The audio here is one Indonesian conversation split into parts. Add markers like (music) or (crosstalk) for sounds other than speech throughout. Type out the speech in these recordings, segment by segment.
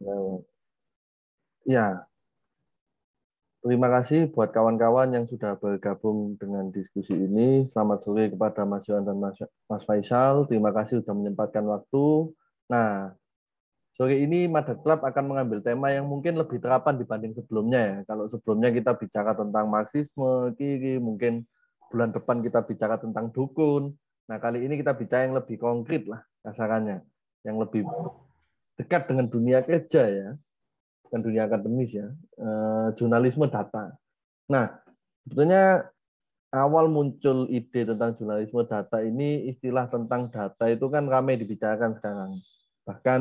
Eh, ya, terima kasih buat kawan-kawan yang sudah bergabung dengan diskusi ini. Selamat sore kepada Mas Yohan dan Mas Faisal. Terima kasih sudah menyempatkan waktu. Nah, sore ini Mother Club akan mengambil tema yang mungkin lebih terapan dibanding sebelumnya ya. Kalau sebelumnya kita bicara tentang Marxisme, kiri, mungkin bulan depan kita bicara tentang dukun. Nah, kali ini kita bicara yang lebih konkret lah kasarannya. Yang lebih dekat dengan dunia kerja ya, dengan dunia akademis ya, eh, jurnalisme data. Nah, sebetulnya awal muncul ide tentang jurnalisme data ini istilah tentang data itu kan ramai dibicarakan sekarang. Bahkan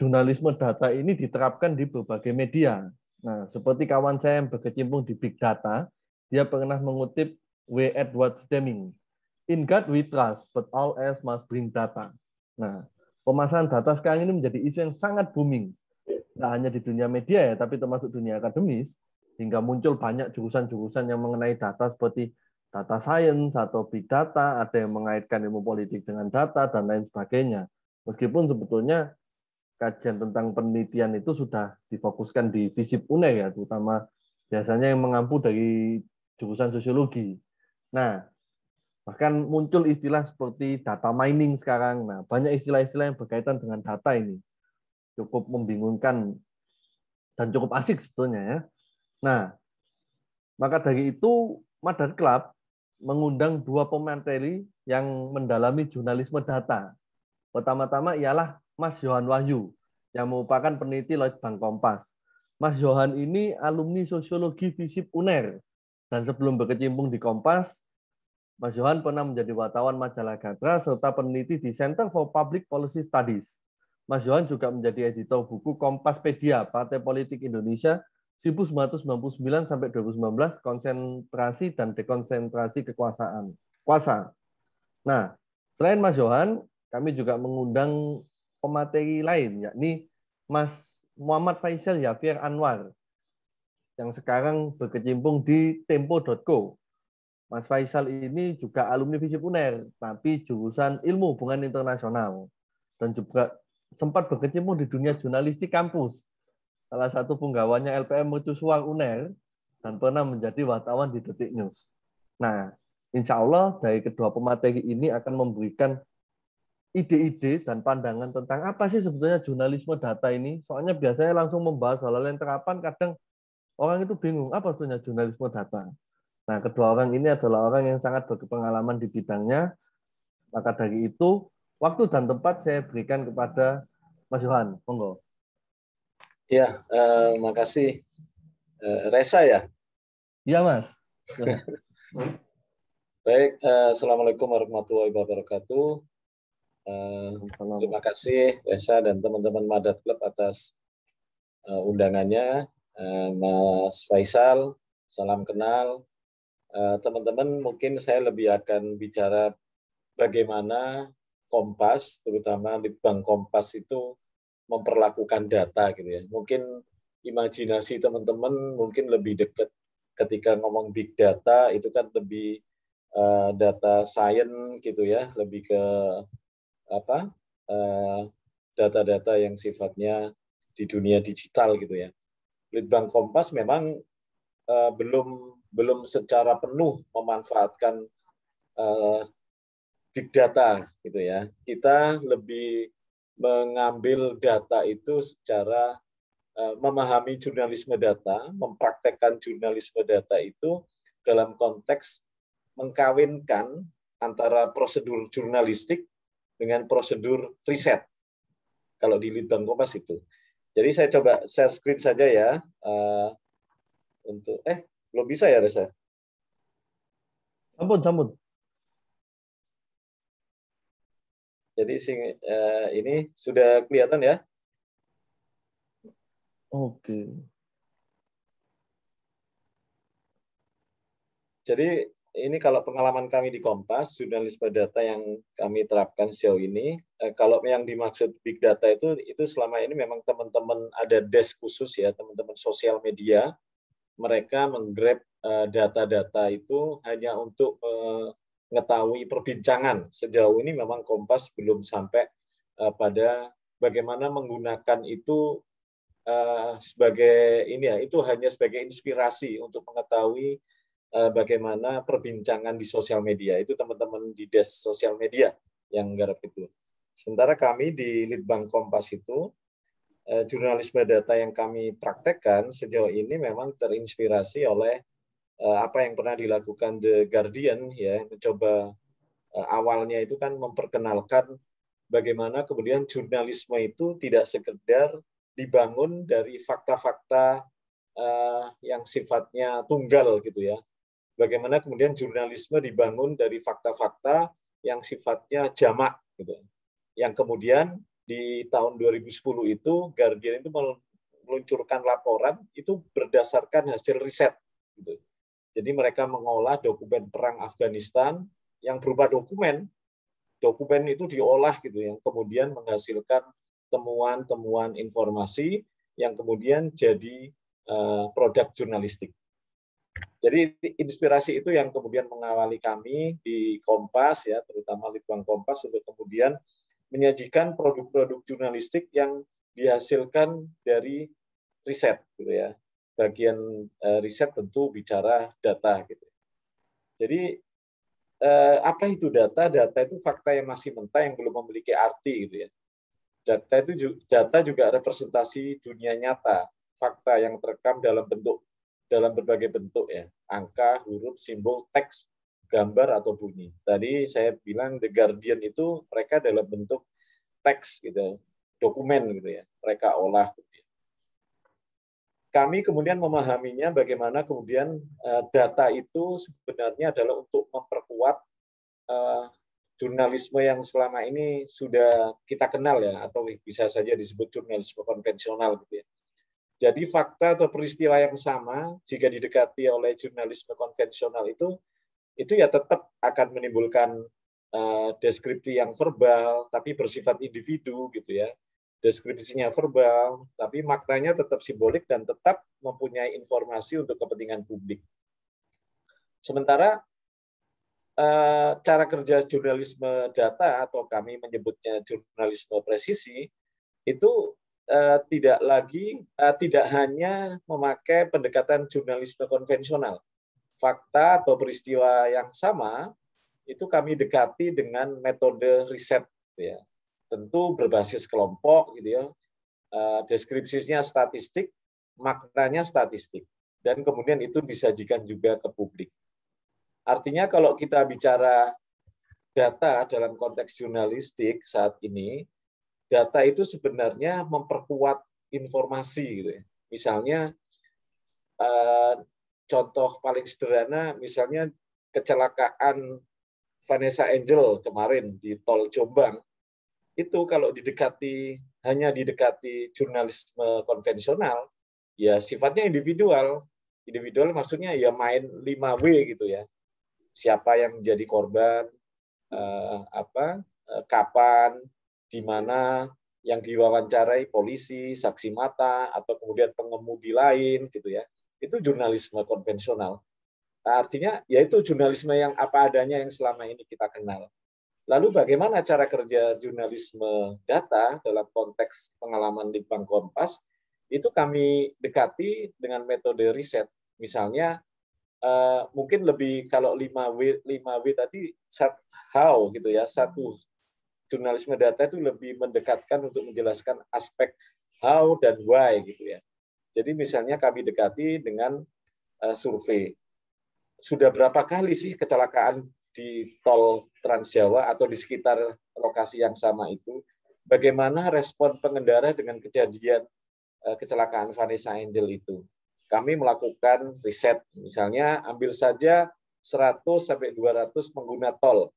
jurnalisme data ini diterapkan di berbagai media. Nah, seperti kawan saya yang berkecimpung di big data, dia pernah mengutip W. Edward Deming. In God we trust, but all else must bring data. Nah, Pemasaran data sekarang ini menjadi isu yang sangat booming. Tidak hanya di dunia media ya, tapi termasuk dunia akademis, hingga muncul banyak jurusan-jurusan yang mengenai data seperti data science atau big data, ada yang mengaitkan ilmu politik dengan data, dan lain sebagainya. Meskipun sebetulnya kajian tentang penelitian itu sudah difokuskan di FISIP UNE ya, terutama biasanya yang mengampu dari jurusan sosiologi. Nah, Bahkan muncul istilah seperti data mining sekarang. Nah, banyak istilah-istilah yang berkaitan dengan data ini. Cukup membingungkan dan cukup asik sebetulnya ya. Nah, maka dari itu Mother Club mengundang dua pemateri yang mendalami jurnalisme data. Pertama-tama ialah Mas Johan Wahyu yang merupakan peneliti Lloyd Bank Kompas. Mas Johan ini alumni sosiologi FISIP UNER dan sebelum berkecimpung di Kompas, Mas Johan pernah menjadi wartawan majalah Gatra serta peneliti di Center for Public Policy Studies. Mas Johan juga menjadi editor buku Kompaspedia Partai Politik Indonesia 1999 sampai 2019 konsentrasi dan dekonsentrasi kekuasaan. Kuasa. Nah, selain Mas Johan, kami juga mengundang pemateri lain yakni Mas Muhammad Faisal Yafir Anwar yang sekarang berkecimpung di tempo.co Mas Faisal ini juga alumni Visip UNER, tapi jurusan Ilmu Hubungan Internasional dan juga sempat berkecimpung di dunia jurnalistik kampus. Salah satu penggawanya LPM Mercusuar UNER dan pernah menjadi wartawan di Detik News. Nah, insya Allah dari kedua pemateri ini akan memberikan ide-ide dan pandangan tentang apa sih sebetulnya jurnalisme data ini. Soalnya biasanya langsung membahas hal-hal yang terapan, kadang orang itu bingung, apa sebetulnya jurnalisme data Nah, kedua orang ini adalah orang yang sangat berpengalaman di bidangnya. Maka dari itu, waktu dan tempat saya berikan kepada Mas Johan. Monggo. Ya, eh, makasih. Eh, Resa ya? Iya, Mas. (laughs) Baik, eh, Assalamualaikum warahmatullahi wabarakatuh. Eh, terima kasih Resa dan teman-teman Madat Club atas eh, undangannya. Eh, Mas Faisal, salam kenal. Eh, teman-teman mungkin saya lebih akan bicara bagaimana Kompas, terutama di Bank Kompas itu memperlakukan data gitu ya. Mungkin imajinasi teman-teman mungkin lebih dekat ketika ngomong big data itu kan lebih uh, data science gitu ya, lebih ke apa eh, data-data uh, yang sifatnya di dunia digital gitu ya. Litbang Kompas memang uh, belum belum secara penuh memanfaatkan uh, big data gitu ya. Kita lebih mengambil data itu secara uh, memahami jurnalisme data, mempraktekkan jurnalisme data itu dalam konteks mengkawinkan antara prosedur jurnalistik dengan prosedur riset. Kalau di Litbang Kompas itu. Jadi saya coba share screen saja ya uh, untuk eh Lo bisa ya, Reza? Sambut, sambut. Jadi sing uh, eh, ini sudah kelihatan ya? Oke. Jadi ini kalau pengalaman kami di Kompas, jurnalis data yang kami terapkan sejauh ini, eh, kalau yang dimaksud big data itu, itu selama ini memang teman-teman ada desk khusus ya, teman-teman sosial media mereka menggrab eh, data-data itu hanya untuk eh, mengetahui perbincangan. Sejauh ini memang Kompas belum sampai eh, pada bagaimana menggunakan itu sebagai ini ya, itu hanya sebagai inspirasi untuk mengetahui bagaimana perbincangan di sosial media. Itu teman-teman di desk sosial media yang garap itu. Sementara kami di Litbang Kompas itu Eh, jurnalisme data yang kami praktekkan sejauh ini memang terinspirasi oleh eh, apa yang pernah dilakukan The Guardian ya mencoba eh, awalnya itu kan memperkenalkan bagaimana kemudian jurnalisme itu tidak sekedar dibangun dari fakta-fakta yang sifatnya tunggal gitu ya bagaimana kemudian jurnalisme dibangun dari fakta-fakta yang sifatnya jamak gitu yang kemudian di tahun 2010 itu Guardian itu meluncurkan laporan itu berdasarkan hasil riset. Gitu. Jadi mereka mengolah dokumen perang Afghanistan yang berupa dokumen, dokumen itu diolah gitu yang kemudian menghasilkan temuan-temuan informasi yang kemudian jadi uh, produk jurnalistik. Jadi inspirasi itu yang kemudian mengawali kami di Kompas ya, terutama Litbang Kompas untuk kemudian menyajikan produk-produk jurnalistik yang dihasilkan dari riset gitu ya bagian uh, riset tentu bicara data gitu jadi uh, apa itu data data itu fakta yang masih mentah yang belum memiliki arti gitu ya data itu juga, data juga representasi dunia nyata fakta yang terekam dalam bentuk dalam berbagai bentuk ya angka huruf simbol teks gambar atau bunyi. Tadi saya bilang The Guardian itu mereka dalam bentuk teks gitu, dokumen gitu ya. Mereka olah. Gitu. Ya. Kami kemudian memahaminya bagaimana kemudian eh, data itu sebenarnya adalah untuk memperkuat eh, jurnalisme yang selama ini sudah kita kenal ya atau bisa saja disebut jurnalisme konvensional gitu ya. Jadi fakta atau peristiwa yang sama jika didekati oleh jurnalisme konvensional itu itu ya tetap akan menimbulkan eh, deskripsi yang verbal tapi bersifat individu gitu ya. Deskripsinya verbal tapi maknanya tetap simbolik dan tetap mempunyai informasi untuk kepentingan publik. Sementara eh, cara kerja jurnalisme data atau kami menyebutnya jurnalisme presisi itu eh, tidak lagi tidak hanya memakai pendekatan jurnalisme konvensional fakta atau peristiwa yang sama itu kami dekati dengan metode riset ya tentu berbasis kelompok gitu ya eh, deskripsinya statistik maknanya statistik dan kemudian itu disajikan juga ke publik artinya kalau kita bicara data dalam konteks jurnalistik saat ini data itu sebenarnya memperkuat informasi gitu ya. misalnya eh, contoh paling sederhana misalnya kecelakaan Vanessa Angel kemarin di Tol Jombang itu kalau didekati hanya didekati jurnalisme konvensional ya sifatnya individual individual maksudnya ya main 5W gitu ya siapa yang menjadi korban eh, apa eh, kapan di mana yang diwawancarai polisi saksi mata atau kemudian pengemudi lain gitu ya itu jurnalisme konvensional. artinya yaitu jurnalisme yang apa adanya yang selama ini kita kenal. Lalu bagaimana cara kerja jurnalisme data dalam konteks pengalaman di Bank Kompas? Itu kami dekati dengan metode riset. Misalnya eh, mungkin lebih kalau 5W 5W tadi how gitu ya. Satu jurnalisme data itu lebih mendekatkan untuk menjelaskan aspek how dan why gitu ya. Jadi misalnya kami dekati dengan uh, survei. Sudah berapa kali sih kecelakaan di tol Trans Jawa atau di sekitar lokasi yang sama itu? Bagaimana respon pengendara dengan kejadian uh, kecelakaan Vanessa Angel itu? Kami melakukan riset, misalnya ambil saja 100 sampai 200 pengguna tol.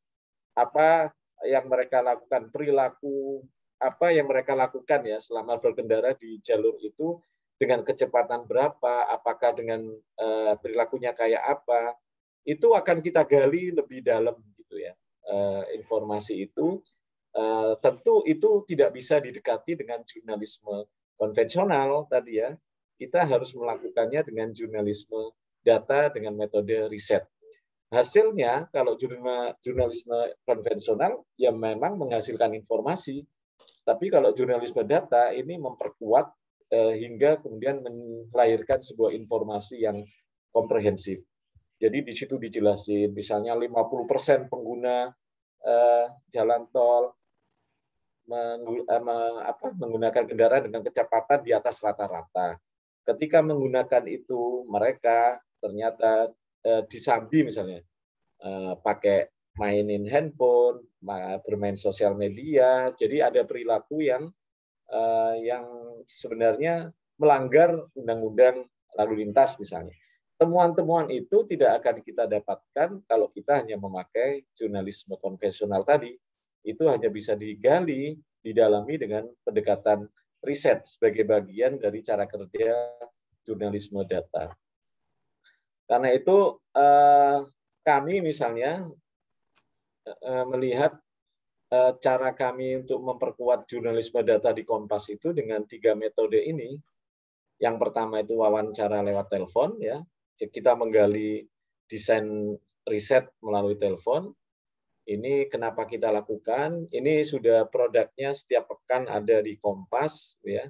Apa yang mereka lakukan perilaku apa yang mereka lakukan ya selama berkendara di jalur itu dengan kecepatan berapa, apakah dengan uh, perilakunya kayak apa, itu akan kita gali lebih dalam gitu ya uh, informasi itu. Uh, tentu itu tidak bisa didekati dengan jurnalisme konvensional tadi ya. Kita harus melakukannya dengan jurnalisme data dengan metode riset. Hasilnya kalau jurnalisme konvensional ya memang menghasilkan informasi, tapi kalau jurnalisme data ini memperkuat Eh, hingga kemudian melahirkan sebuah informasi yang komprehensif. Jadi di situ dijelasin, misalnya 50% pengguna eh, jalan tol eh, menggunakan kendaraan dengan kecepatan di atas rata-rata. Ketika menggunakan itu, mereka ternyata disambi misalnya, pakai mainin handphone, bermain sosial media, jadi ada perilaku yang uh, yang sebenarnya melanggar undang-undang lalu lintas misalnya. Temuan-temuan itu tidak akan kita dapatkan kalau kita hanya memakai jurnalisme konvensional tadi. Itu hanya bisa digali, didalami dengan pendekatan riset sebagai bagian dari cara kerja jurnalisme data. Karena itu eh, kami misalnya eh, melihat Eh, cara kami untuk memperkuat jurnalisme data di Kompas itu dengan tiga metode ini. Yang pertama itu wawancara lewat telepon, ya. Kita menggali desain riset melalui telepon. Ini kenapa kita lakukan? Ini sudah produknya setiap pekan ada di Kompas, ya.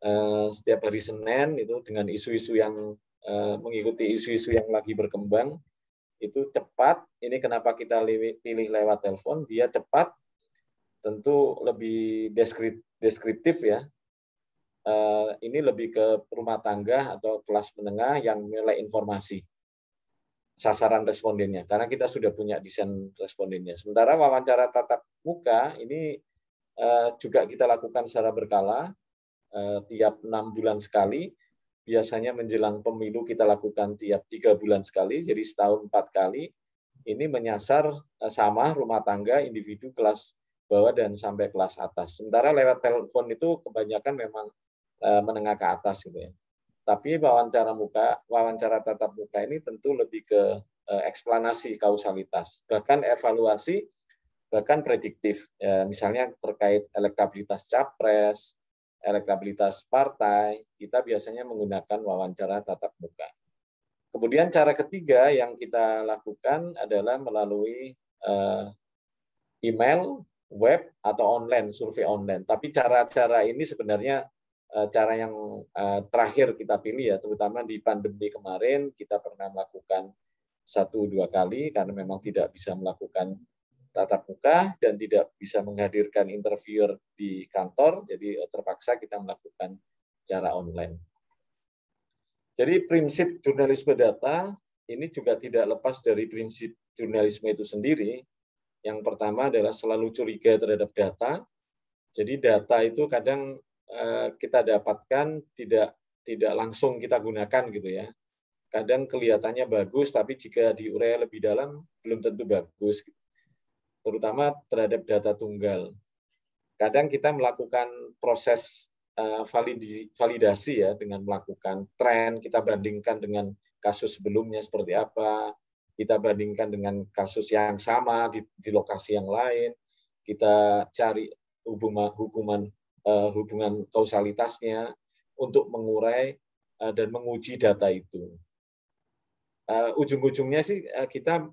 Eh, setiap hari Senin itu dengan isu-isu yang eh, mengikuti isu-isu yang lagi berkembang itu cepat. Ini kenapa kita pilih lewat telepon. Dia cepat, tentu lebih deskriptif ya. Eh, ini lebih ke rumah tangga atau kelas menengah yang nilai informasi sasaran respondennya karena kita sudah punya desain respondennya. Sementara wawancara tatap muka ini eh, juga kita lakukan secara berkala eh, tiap enam bulan sekali. Biasanya menjelang pemilu kita lakukan tiap tiga bulan sekali, jadi setahun empat kali. Ini menyasar sama rumah tangga individu kelas bawah dan sampai kelas atas. Sementara lewat telepon itu kebanyakan memang eh, menengah ke atas gitu ya. Tapi wawancara muka, wawancara tatap muka ini tentu lebih ke eh, eksplanasi kausalitas, bahkan evaluasi, bahkan prediktif. Ya, misalnya terkait elektabilitas capres, elektabilitas partai, kita biasanya menggunakan wawancara tatap muka. Kemudian cara ketiga yang kita lakukan adalah melalui email web atau online, survei online. Tapi cara-cara ini sebenarnya eh, cara yang eh, terakhir kita pilih ya, terutama di pandemi kemarin kita pernah melakukan satu dua kali karena memang tidak bisa melakukan tatap muka dan tidak bisa menghadirkan interviewer di kantor, jadi eh, terpaksa kita melakukan cara online. Jadi prinsip jurnalisme data ini juga tidak lepas dari prinsip jurnalisme itu sendiri, yang pertama adalah selalu curiga terhadap data. Jadi data itu kadang eh, kita dapatkan tidak tidak langsung kita gunakan gitu ya. Kadang kelihatannya bagus tapi jika diurai lebih dalam belum tentu bagus. Terutama terhadap data tunggal. Kadang kita melakukan proses eh, validasi ya dengan melakukan tren kita bandingkan dengan kasus sebelumnya seperti apa, kita bandingkan dengan kasus yang sama di, di lokasi yang lain, kita cari hubungan hukuman eh, hubungan kausalitasnya untuk mengurai eh, dan menguji data itu. Eh, ujung-ujungnya sih kita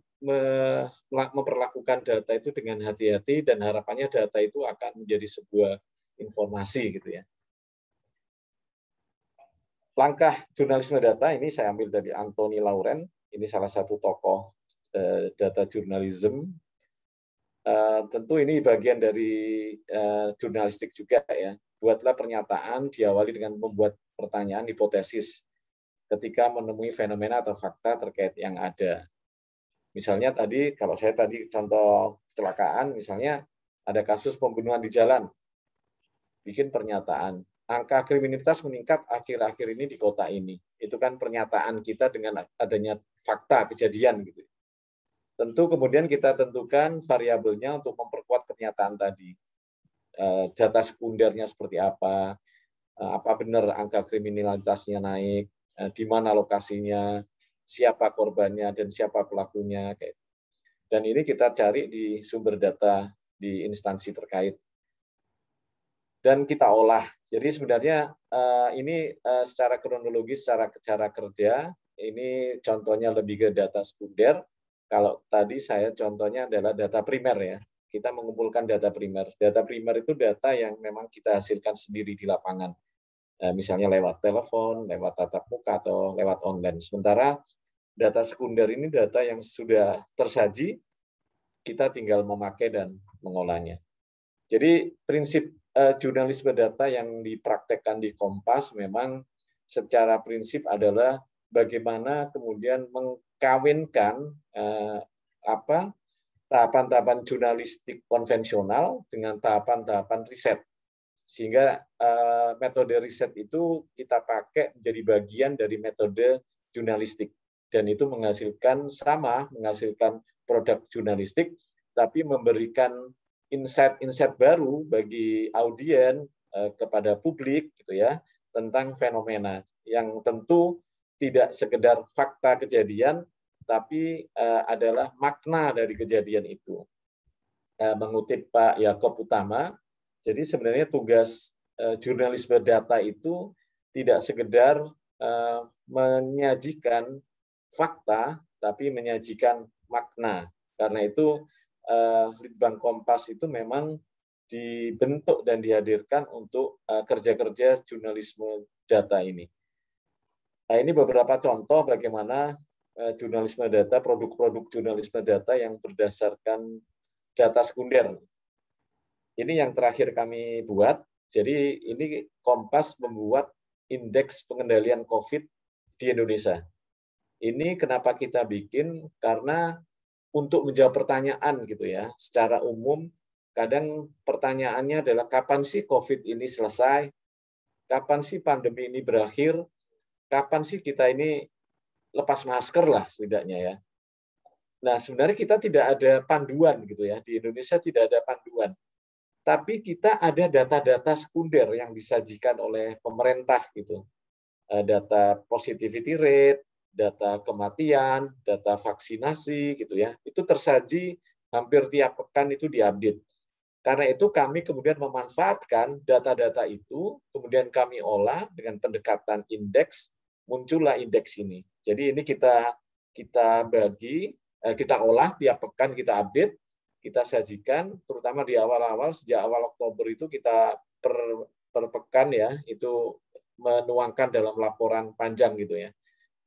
memperlakukan data itu dengan hati-hati dan harapannya data itu akan menjadi sebuah informasi gitu ya. Langkah jurnalisme data ini saya ambil dari Anthony Lauren ini salah satu tokoh eh, data jurnalism. Eh, tentu ini bagian dari eh, jurnalistik juga ya. Buatlah pernyataan diawali dengan membuat pertanyaan hipotesis ketika menemui fenomena atau fakta terkait yang ada. Misalnya tadi, kalau saya tadi contoh kecelakaan, misalnya ada kasus pembunuhan di jalan. Bikin pernyataan, angka kriminalitas meningkat akhir-akhir ini di kota ini. Itu kan pernyataan kita dengan adanya fakta kejadian gitu. Tentu kemudian kita tentukan variabelnya untuk memperkuat pernyataan tadi. Eh, data sekundernya seperti apa, eh, apa benar angka kriminalitasnya naik, eh, di mana lokasinya, siapa korbannya, dan siapa pelakunya. Dan ini kita cari di sumber data di instansi terkait dan kita olah. Jadi sebenarnya eh, ini eh, secara kronologis, secara cara kerja, ini contohnya lebih ke data sekunder. Kalau tadi saya contohnya adalah data primer ya. Kita mengumpulkan data primer. Data primer itu data yang memang kita hasilkan sendiri di lapangan. Eh, misalnya lewat telepon, lewat tatap muka, atau lewat online. Sementara data sekunder ini data yang sudah tersaji, kita tinggal memakai dan mengolahnya. Jadi prinsip eh, jurnalisme data yang dipraktekkan di Kompas memang secara prinsip adalah bagaimana kemudian mengkawinkan eh, apa tahapan-tahapan jurnalistik konvensional dengan tahapan-tahapan riset sehingga eh, metode riset itu kita pakai menjadi bagian dari metode jurnalistik dan itu menghasilkan sama menghasilkan produk jurnalistik tapi memberikan insight-insight baru bagi audien eh, kepada publik gitu ya tentang fenomena yang tentu tidak sekedar fakta kejadian tapi eh, adalah makna dari kejadian itu. Eh, mengutip Pak Yakob Utama, jadi sebenarnya tugas jurnalis berdata itu tidak sekedar menyajikan fakta tapi menyajikan makna. Karena itu uh, Litbang Kompas itu memang dibentuk dan dihadirkan untuk eh, kerja-kerja uh, jurnalisme data ini. Nah, ini beberapa contoh bagaimana uh, jurnalisme data, produk-produk jurnalisme data yang berdasarkan data sekunder. Ini yang terakhir kami buat. Jadi ini Kompas membuat indeks pengendalian COVID di Indonesia. Ini kenapa kita bikin? Karena untuk menjawab pertanyaan gitu ya. Secara umum kadang pertanyaannya adalah kapan sih Covid ini selesai? Kapan sih pandemi ini berakhir? Kapan sih kita ini lepas masker lah setidaknya ya. Nah, sebenarnya kita tidak ada panduan gitu ya. Di Indonesia tidak ada panduan. Tapi kita ada data-data sekunder yang disajikan oleh pemerintah gitu. Eh, data positivity rate, data kematian, data vaksinasi gitu ya. Itu tersaji hampir tiap pekan itu diupdate. Karena itu kami kemudian memanfaatkan data-data itu, kemudian kami olah dengan pendekatan indeks, muncullah indeks ini. Jadi ini kita kita bagi, eh, kita olah tiap pekan kita update, kita sajikan, terutama di awal-awal sejak awal Oktober itu kita per per pekan ya itu menuangkan dalam laporan panjang gitu ya.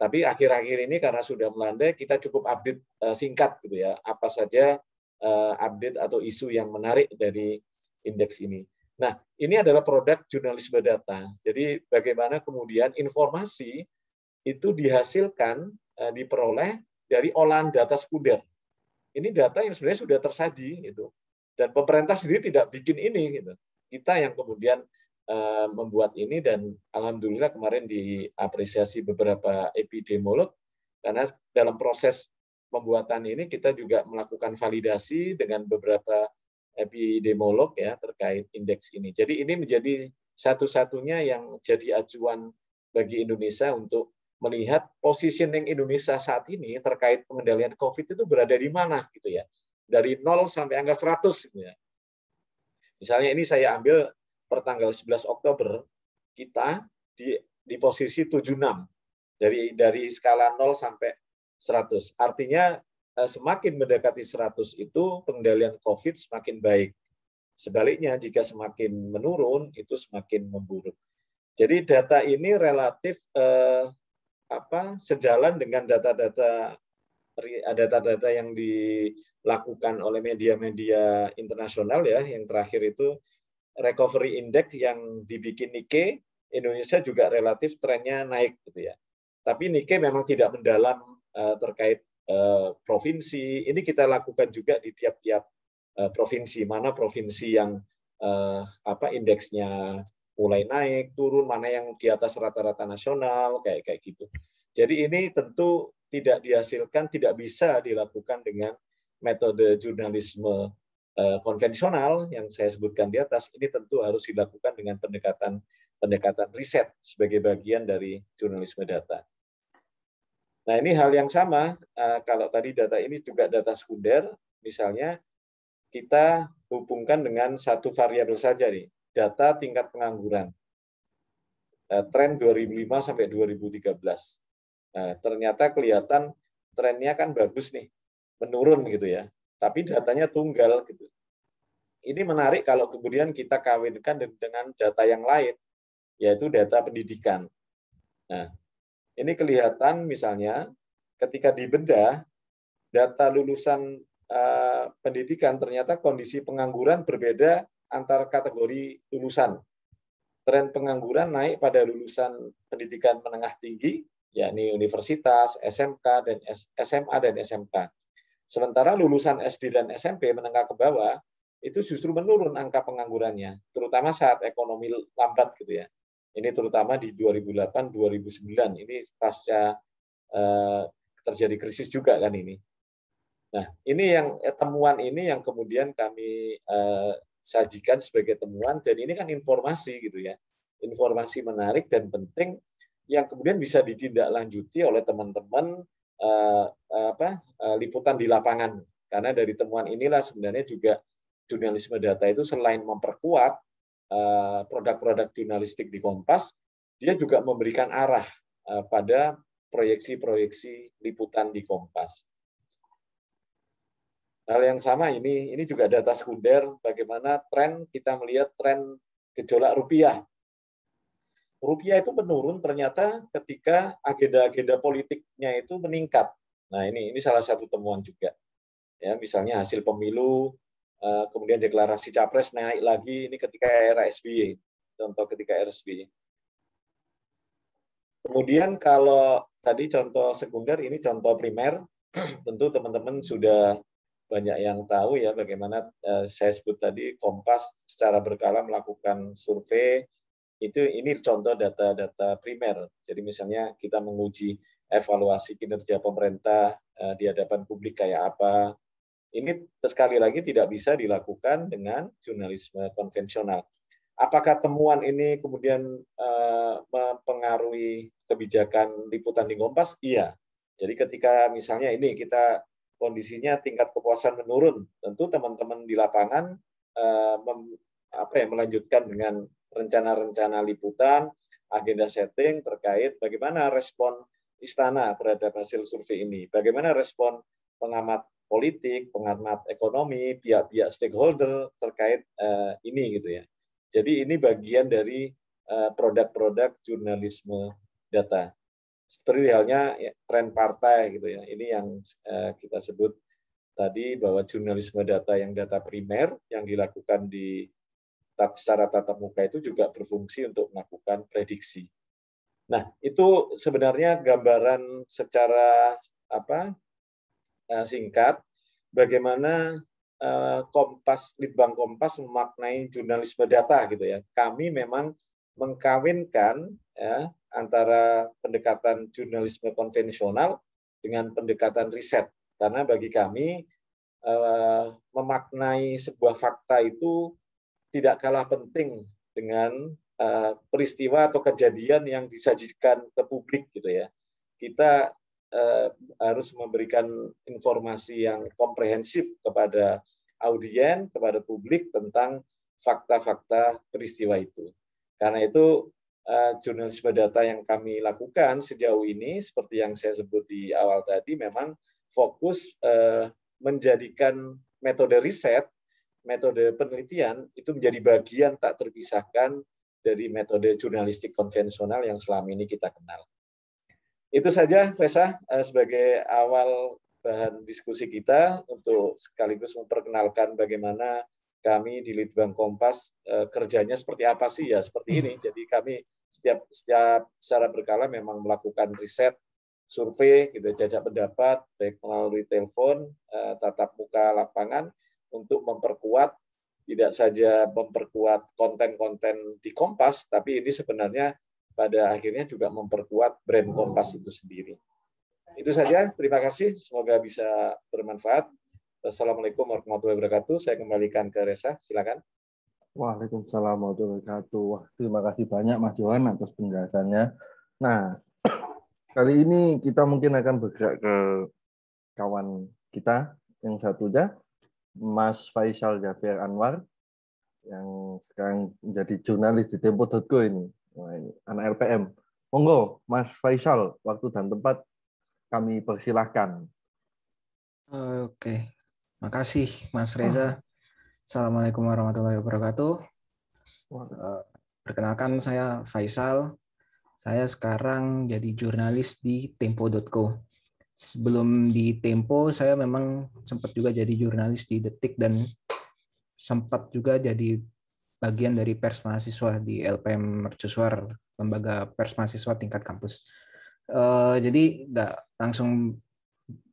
Tapi akhir-akhir ini karena sudah melandai, kita cukup update eh, singkat gitu ya, apa saja eh, update atau isu yang menarik dari indeks ini. Nah, ini adalah produk jurnalisme data. Jadi bagaimana kemudian informasi itu dihasilkan, eh, diperoleh dari olahan data sekunder. Ini data yang sebenarnya sudah tersaji gitu. Dan pemerintah sendiri tidak bikin ini gitu. Kita yang kemudian Eh, membuat ini dan alhamdulillah kemarin diapresiasi beberapa epidemiolog karena dalam proses pembuatan ini kita juga melakukan validasi dengan beberapa epidemiolog ya terkait indeks ini. Jadi ini menjadi satu-satunya yang jadi acuan bagi Indonesia untuk melihat positioning Indonesia saat ini terkait pengendalian COVID itu berada di mana gitu ya. Dari 0 sampai angka 100 gitu ya. Misalnya ini saya ambil pertanggal 11 Oktober kita di di posisi 76 dari dari skala 0 sampai 100. Artinya eh, semakin mendekati 100 itu pengendalian COVID semakin baik. Sebaliknya jika semakin menurun itu semakin memburuk. Jadi data ini relatif eh, apa sejalan dengan data-data eh, data-data yang dilakukan oleh media-media internasional ya yang terakhir itu recovery index yang dibikin Nike Indonesia juga relatif trennya naik gitu ya. Tapi Nike memang tidak mendalam uh, terkait uh, provinsi. Ini kita lakukan juga di tiap-tiap uh, provinsi mana provinsi yang uh, apa indeksnya mulai naik, turun, mana yang di atas rata-rata nasional kayak kayak gitu. Jadi ini tentu tidak dihasilkan, tidak bisa dilakukan dengan metode jurnalisme Eh, konvensional yang saya sebutkan di atas ini tentu harus dilakukan dengan pendekatan pendekatan riset sebagai bagian dari jurnalisme data. Nah ini hal yang sama eh, kalau tadi data ini juga data sekunder, misalnya kita hubungkan dengan satu variabel saja nih, data tingkat pengangguran. Eh, tren 2005 sampai 2013. Nah, ternyata kelihatan trennya kan bagus nih, menurun gitu ya tapi datanya tunggal gitu. Ini menarik kalau kemudian kita kawinkan dengan data yang lain, yaitu data pendidikan. Nah, ini kelihatan misalnya ketika dibedah data lulusan eh, pendidikan ternyata kondisi pengangguran berbeda antar kategori lulusan. Tren pengangguran naik pada lulusan pendidikan menengah tinggi, yakni universitas, SMK dan SMA dan SMK Sementara lulusan SD dan SMP menengah ke bawah itu justru menurun angka penganggurannya, terutama saat ekonomi lambat gitu ya. Ini terutama di 2008-2009 ini pasca eh, terjadi krisis juga kan ini. Nah ini yang eh, temuan ini yang kemudian kami eh, sajikan sebagai temuan dan ini kan informasi gitu ya, informasi menarik dan penting yang kemudian bisa ditindaklanjuti oleh teman-teman uh, apa, uh, liputan di lapangan. Karena dari temuan inilah sebenarnya juga jurnalisme data itu selain memperkuat produk-produk uh, jurnalistik di Kompas, dia juga memberikan arah uh, pada proyeksi-proyeksi liputan di Kompas. Hal yang sama ini, ini juga data sekunder bagaimana tren kita melihat tren gejolak rupiah rupiah itu menurun ternyata ketika agenda-agenda politiknya itu meningkat. Nah, ini ini salah satu temuan juga. Ya, misalnya hasil pemilu eh, kemudian deklarasi capres naik lagi ini ketika era SBY. Contoh ketika era SBY. Kemudian kalau tadi contoh sekunder ini contoh primer, (clears throat) tentu teman-teman sudah banyak yang tahu ya bagaimana eh, saya sebut tadi Kompas secara berkala melakukan survei itu ini contoh data-data primer. Jadi misalnya kita menguji evaluasi kinerja pemerintah eh, di hadapan publik kayak apa. Ini sekali lagi tidak bisa dilakukan dengan jurnalisme konvensional. Apakah temuan ini kemudian eh, mempengaruhi kebijakan liputan di Kompas? Iya. Jadi ketika misalnya ini kita kondisinya tingkat kepuasan menurun, tentu teman-teman di lapangan eh, apa ya melanjutkan dengan rencana-rencana liputan, agenda setting terkait bagaimana respon istana terhadap hasil survei ini, bagaimana respon pengamat politik, pengamat ekonomi, pihak-pihak stakeholder terkait uh, ini gitu ya. Jadi ini bagian dari eh, produk-produk uh, jurnalisme data. Seperti halnya ya, tren partai gitu ya. Ini yang uh, kita sebut tadi bahwa jurnalisme data yang data primer yang dilakukan di secara tatap muka itu juga berfungsi untuk melakukan prediksi. Nah, itu sebenarnya gambaran secara apa eh, singkat bagaimana eh, Kompas Litbang Kompas memaknai jurnalisme data gitu ya. Kami memang mengkawinkan ya, antara pendekatan jurnalisme konvensional dengan pendekatan riset karena bagi kami eh, memaknai sebuah fakta itu tidak kalah penting dengan eh, peristiwa atau kejadian yang disajikan ke publik gitu ya. Kita eh, harus memberikan informasi yang komprehensif kepada audien, kepada publik tentang fakta-fakta peristiwa itu. Karena itu eh, jurnalisme data yang kami lakukan sejauh ini seperti yang saya sebut di awal tadi memang fokus menjadikan metode riset metode penelitian itu menjadi bagian tak terpisahkan dari metode jurnalistik konvensional yang selama ini kita kenal. Itu saja, Resa, eh, sebagai awal bahan diskusi kita untuk sekaligus memperkenalkan bagaimana kami di Litbang Kompas eh, kerjanya seperti apa sih ya seperti ini. Hmm. Jadi kami setiap setiap secara berkala memang melakukan riset, survei, gitu, jajak pendapat baik melalui telepon, eh, tatap muka lapangan untuk memperkuat tidak saja memperkuat konten-konten di Kompas, tapi ini sebenarnya pada akhirnya juga memperkuat brand Kompas itu sendiri. Itu saja, terima kasih. Semoga bisa bermanfaat. Assalamualaikum warahmatullahi wabarakatuh. Saya kembalikan ke Reza. silakan. Waalaikumsalam warahmatullahi wabarakatuh. Wah, terima kasih banyak Mas Johan atas penjelasannya. Nah, (clears throat) kali ini kita mungkin akan bergerak ke kawan kita yang satu saja. Mas Faisal Jafir Anwar yang sekarang menjadi jurnalis di Tempo.co ini. Nah, ini anak LPM. Monggo, Mas Faisal, waktu dan tempat kami persilahkan. Oke, makasih Mas Reza. Ah. Assalamualaikum warahmatullahi wabarakatuh. Eh, perkenalkan saya Faisal. Saya sekarang jadi jurnalis di Tempo.co sebelum di Tempo saya memang sempat juga jadi jurnalis di Detik dan sempat juga jadi bagian dari pers mahasiswa di LPM Mercusuar lembaga pers mahasiswa tingkat kampus uh, jadi nggak langsung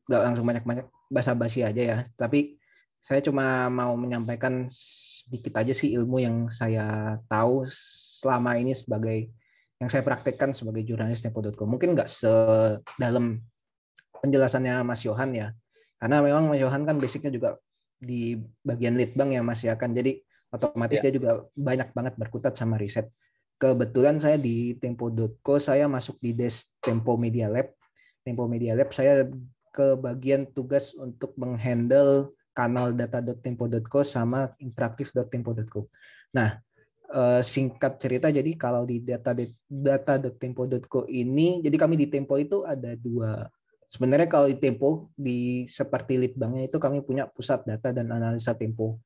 nggak langsung banyak banyak basa-basi aja ya tapi saya cuma mau menyampaikan sedikit aja sih ilmu yang saya tahu selama ini sebagai yang saya praktekkan sebagai jurnalis tempo.com mungkin nggak sedalam penjelasannya Mas Yohan ya. Karena memang Mas Yohan kan basicnya juga di bagian lead bank ya Mas ya kan. Jadi otomatis ya. dia juga banyak banget berkutat sama riset. Kebetulan saya di Tempo.co saya masuk di desk Tempo Media Lab. Tempo Media Lab saya ke bagian tugas untuk menghandle kanal data.tempo.co sama interaktif.tempo.co. Nah, eh, singkat cerita jadi kalau di data data.tempo.co ini jadi kami di Tempo itu ada dua Sebenarnya kalau di Tempo di seperti Litbangnya itu kami punya pusat data dan analisa Tempo.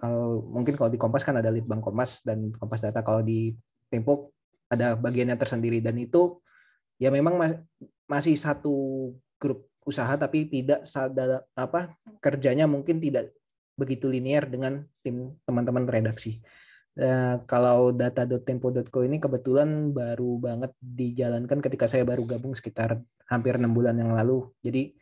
Kalau mungkin kalau di Kompas kan ada Litbang Kompas dan Kompas Data. Kalau di Tempo ada bagiannya tersendiri dan itu ya memang masih satu grup usaha tapi tidak sadar apa kerjanya mungkin tidak begitu linier dengan tim teman-teman redaksi. Eh, kalau data.tempo.co ini kebetulan baru banget dijalankan ketika saya baru gabung sekitar hampir enam bulan yang lalu. Jadi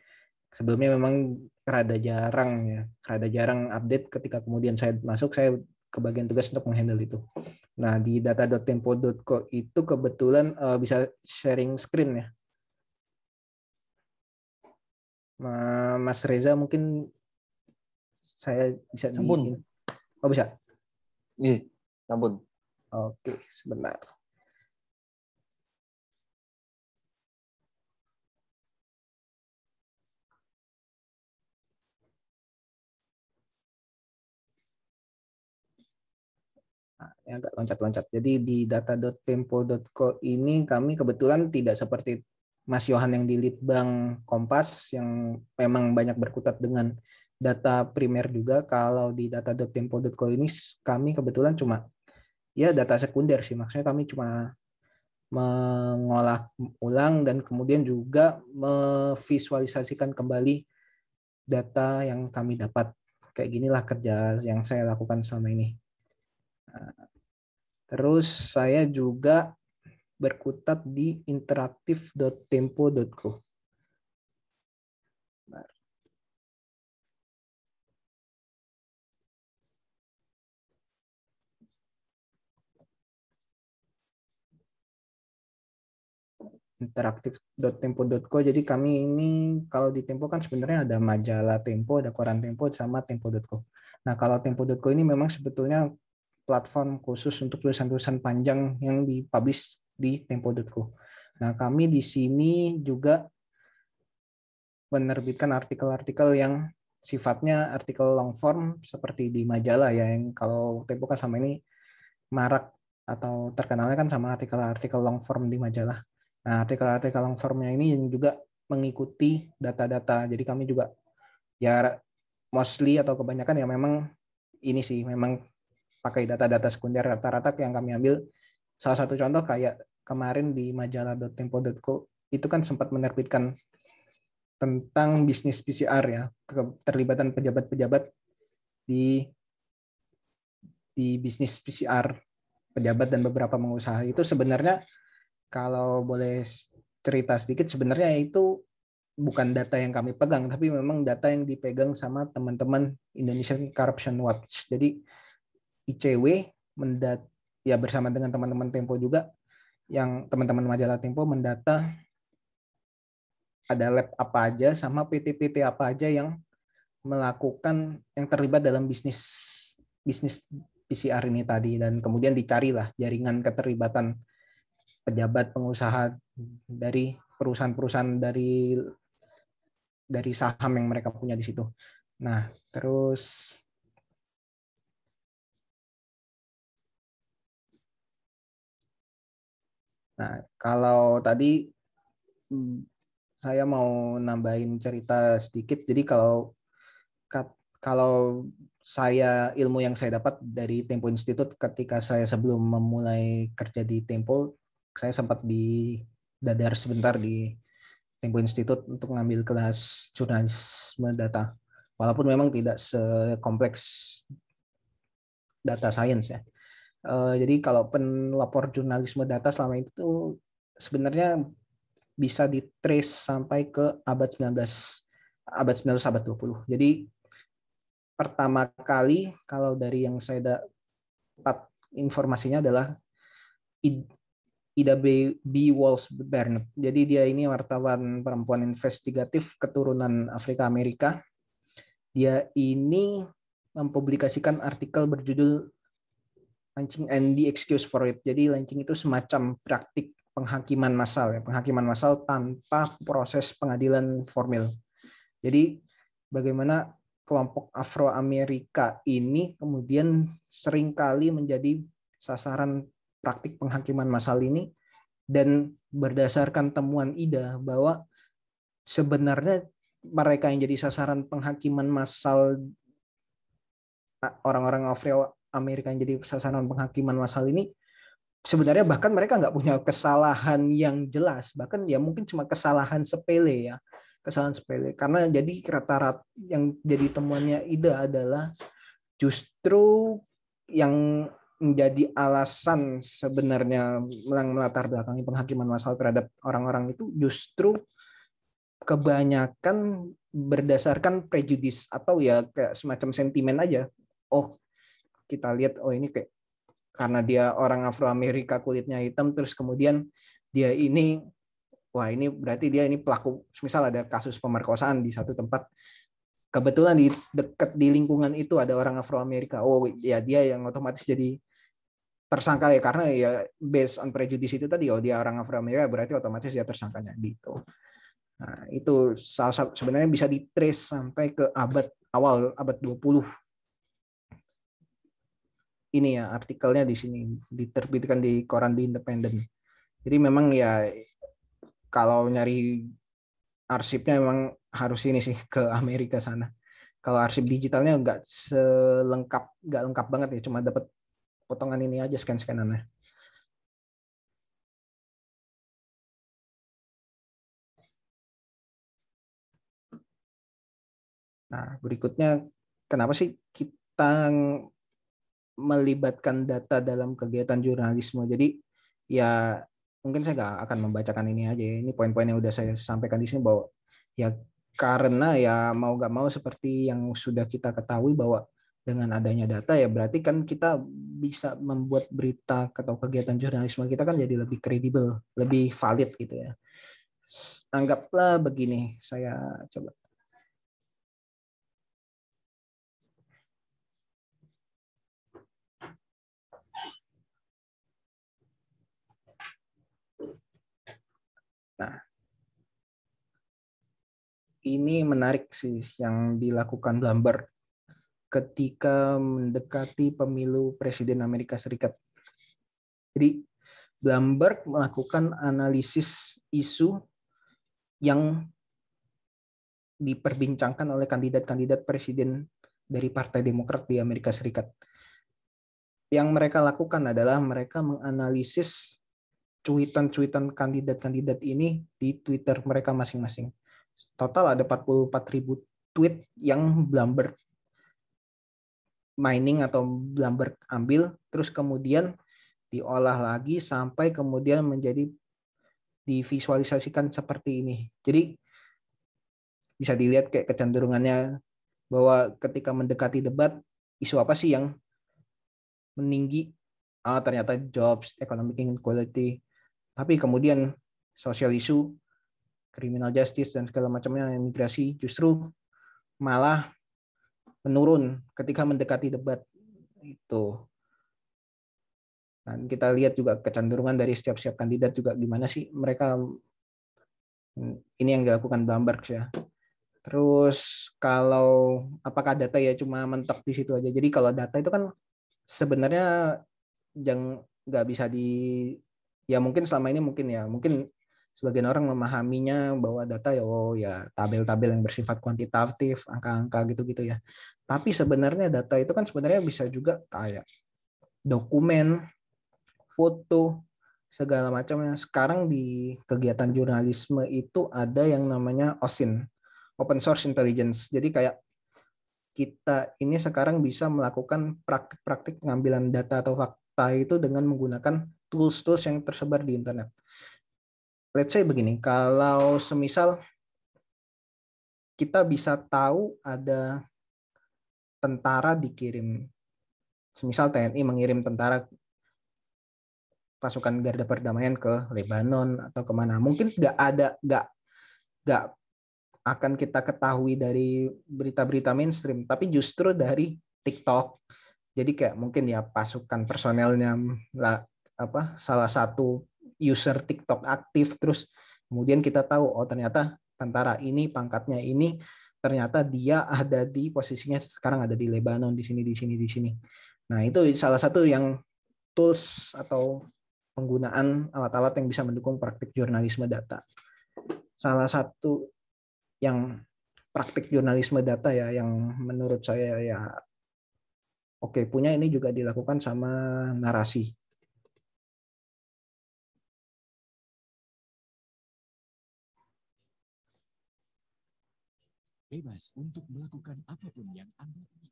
sebelumnya memang rada jarang ya, rada jarang update ketika kemudian saya masuk saya kebagian tugas untuk menghandle itu. Nah, di data.tempo.co itu kebetulan uh, bisa sharing screen ya. Mas Reza mungkin saya bisa sambung. Oh bisa. Iya. Namun. Oke, sebentar. ya agak loncat-loncat. Jadi di data.tempo.co ini kami kebetulan tidak seperti Mas Yohan yang di Litbang Kompas yang memang banyak berkutat dengan data primer juga. Kalau di data.tempo.co ini kami kebetulan cuma ya data sekunder sih maksudnya kami cuma mengolah ulang dan kemudian juga memvisualisasikan kembali data yang kami dapat kayak ginilah kerja yang saya lakukan selama ini terus saya juga berkutat di interaktif.tempo.co interaktif.tempo.co. Jadi kami ini kalau di Tempo kan sebenarnya ada majalah Tempo, ada koran Tempo sama tempo.co. Nah, kalau tempo.co ini memang sebetulnya platform khusus untuk tulisan-tulisan panjang yang dipublish di tempo.co. Nah, kami di sini juga menerbitkan artikel-artikel yang sifatnya artikel long form seperti di majalah ya yang kalau Tempo kan sama ini marak atau terkenalnya kan sama artikel-artikel long form di majalah. Nah, artikel-artikel long formnya ini yang juga mengikuti data-data. Jadi kami juga ya mostly atau kebanyakan ya memang ini sih memang pakai data-data sekunder rata-rata yang kami ambil. Salah satu contoh kayak kemarin di majalah.tempo.co itu kan sempat menerbitkan tentang bisnis PCR ya, keterlibatan pejabat-pejabat di di bisnis PCR pejabat dan beberapa pengusaha itu sebenarnya kalau boleh cerita sedikit sebenarnya itu bukan data yang kami pegang tapi memang data yang dipegang sama teman-teman Indonesian Corruption Watch. Jadi ICW mendat ya bersama dengan teman-teman Tempo juga yang teman-teman majalah Tempo mendata ada lab apa aja sama PT-PT apa aja yang melakukan yang terlibat dalam bisnis bisnis PCR ini tadi dan kemudian dicarilah jaringan keterlibatan pejabat pengusaha dari perusahaan-perusahaan dari dari saham yang mereka punya di situ. Nah, terus Nah, kalau tadi saya mau nambahin cerita sedikit. Jadi kalau kalau saya ilmu yang saya dapat dari Tempo Institute ketika saya sebelum memulai kerja di Tempo saya sempat di dadar sebentar di Tempo Institute untuk ngambil kelas jurnalisme data. Walaupun memang tidak sekompleks data science ya. Eh, jadi kalau pelapor jurnalisme data selama itu sebenarnya bisa ditrace sampai ke abad 19 abad 19 abad 20. Jadi pertama kali kalau dari yang saya dapat informasinya adalah Ida B. B. Walls Bernard. Jadi dia ini wartawan perempuan investigatif keturunan Afrika Amerika. Dia ini mempublikasikan artikel berjudul Lynching and the Excuse for It. Jadi lynching itu semacam praktik penghakiman massal ya, penghakiman massal tanpa proses pengadilan formal. Jadi bagaimana kelompok Afro Amerika ini kemudian seringkali menjadi sasaran praktik penghakiman massal ini dan berdasarkan temuan IDA bahwa sebenarnya mereka yang jadi sasaran penghakiman massal orang-orang Afrika Amerika yang jadi sasaran penghakiman massal ini sebenarnya bahkan mereka nggak punya kesalahan yang jelas bahkan ya mungkin cuma kesalahan sepele ya kesalahan sepele karena jadi rata-rata yang jadi temuannya ida adalah justru yang menjadi alasan hmm. sebenarnya melatar belakangi penghakiman massal terhadap orang-orang itu justru kebanyakan berdasarkan prejudis atau ya kayak semacam sentimen aja. Oh, kita lihat oh ini kayak karena dia orang Afro Amerika kulitnya hitam terus kemudian dia ini wah ini berarti dia ini pelaku misal ada kasus pemerkosaan di satu tempat kebetulan di dekat di lingkungan itu ada orang Afro Amerika oh ya dia yang otomatis jadi tersangka ya karena ya based on prejudice itu tadi oh dia orang Afro Amerika berarti otomatis dia tersangkanya gitu. Nah, itu sebenarnya bisa ditrace sampai ke abad awal abad 20. Ini ya artikelnya di sini diterbitkan di koran The Independent. Jadi memang ya kalau nyari arsipnya memang harus ini sih ke Amerika sana. Kalau arsip digitalnya nggak selengkap, nggak lengkap banget ya, cuma dapat potongan ini aja scan-scanannya. Nah, berikutnya kenapa sih kita melibatkan data dalam kegiatan jurnalisme? Jadi ya mungkin saya nggak akan membacakan ini aja. Ya. Ini poin-poin yang udah saya sampaikan di sini bahwa ya karena ya mau nggak mau seperti yang sudah kita ketahui bahwa dengan adanya data ya berarti kan kita bisa membuat berita atau kegiatan jurnalisme kita kan jadi lebih kredibel, lebih valid gitu ya. Anggaplah begini, saya coba. Nah, ini menarik sih yang dilakukan Blumberg ketika mendekati pemilu Presiden Amerika Serikat. Jadi Bloomberg melakukan analisis isu yang diperbincangkan oleh kandidat-kandidat presiden dari Partai Demokrat di Amerika Serikat. Yang mereka lakukan adalah mereka menganalisis cuitan-cuitan kandidat-kandidat ini di Twitter mereka masing-masing. Total ada 44.000 tweet yang Bloomberg mining atau lumber ambil terus kemudian diolah lagi sampai kemudian menjadi divisualisasikan seperti ini. Jadi bisa dilihat kayak kecenderungannya bahwa ketika mendekati debat isu apa sih yang meninggi? Ah ternyata jobs, economic inequality. Tapi kemudian sosial isu, criminal justice dan segala macamnya imigrasi justru malah menurun ketika mendekati debat itu. Dan kita lihat juga kecenderungan dari setiap-setiap kandidat juga gimana sih mereka ini yang dilakukan Bloomberg ya. Terus kalau apakah data ya cuma mentok di situ aja. Jadi kalau data itu kan sebenarnya yang nggak bisa di ya mungkin selama ini mungkin ya mungkin sebagian orang memahaminya bahwa data ya oh ya tabel-tabel yang bersifat kuantitatif, angka-angka gitu-gitu ya. Tapi sebenarnya data itu kan sebenarnya bisa juga kayak dokumen, foto, segala macamnya. Sekarang di kegiatan jurnalisme itu ada yang namanya OSIN, Open Source Intelligence. Jadi kayak kita ini sekarang bisa melakukan praktik-praktik pengambilan data atau fakta itu dengan menggunakan tools-tools yang tersebar di internet let's say begini, kalau semisal kita bisa tahu ada tentara dikirim, semisal TNI mengirim tentara pasukan garda perdamaian ke Lebanon atau kemana, mungkin nggak ada, nggak nggak akan kita ketahui dari berita-berita mainstream, tapi justru dari TikTok. Jadi kayak mungkin ya pasukan personelnya lah, apa salah satu user TikTok aktif terus kemudian kita tahu oh ternyata tentara ini pangkatnya ini ternyata dia ada di posisinya sekarang ada di Lebanon di sini di sini di sini. Nah, itu salah satu yang tools atau penggunaan alat-alat yang bisa mendukung praktik jurnalisme data. Salah satu yang praktik jurnalisme data ya yang menurut saya ya oke okay, punya ini juga dilakukan sama narasi. bebas untuk melakukan apapun yang Anda ingin.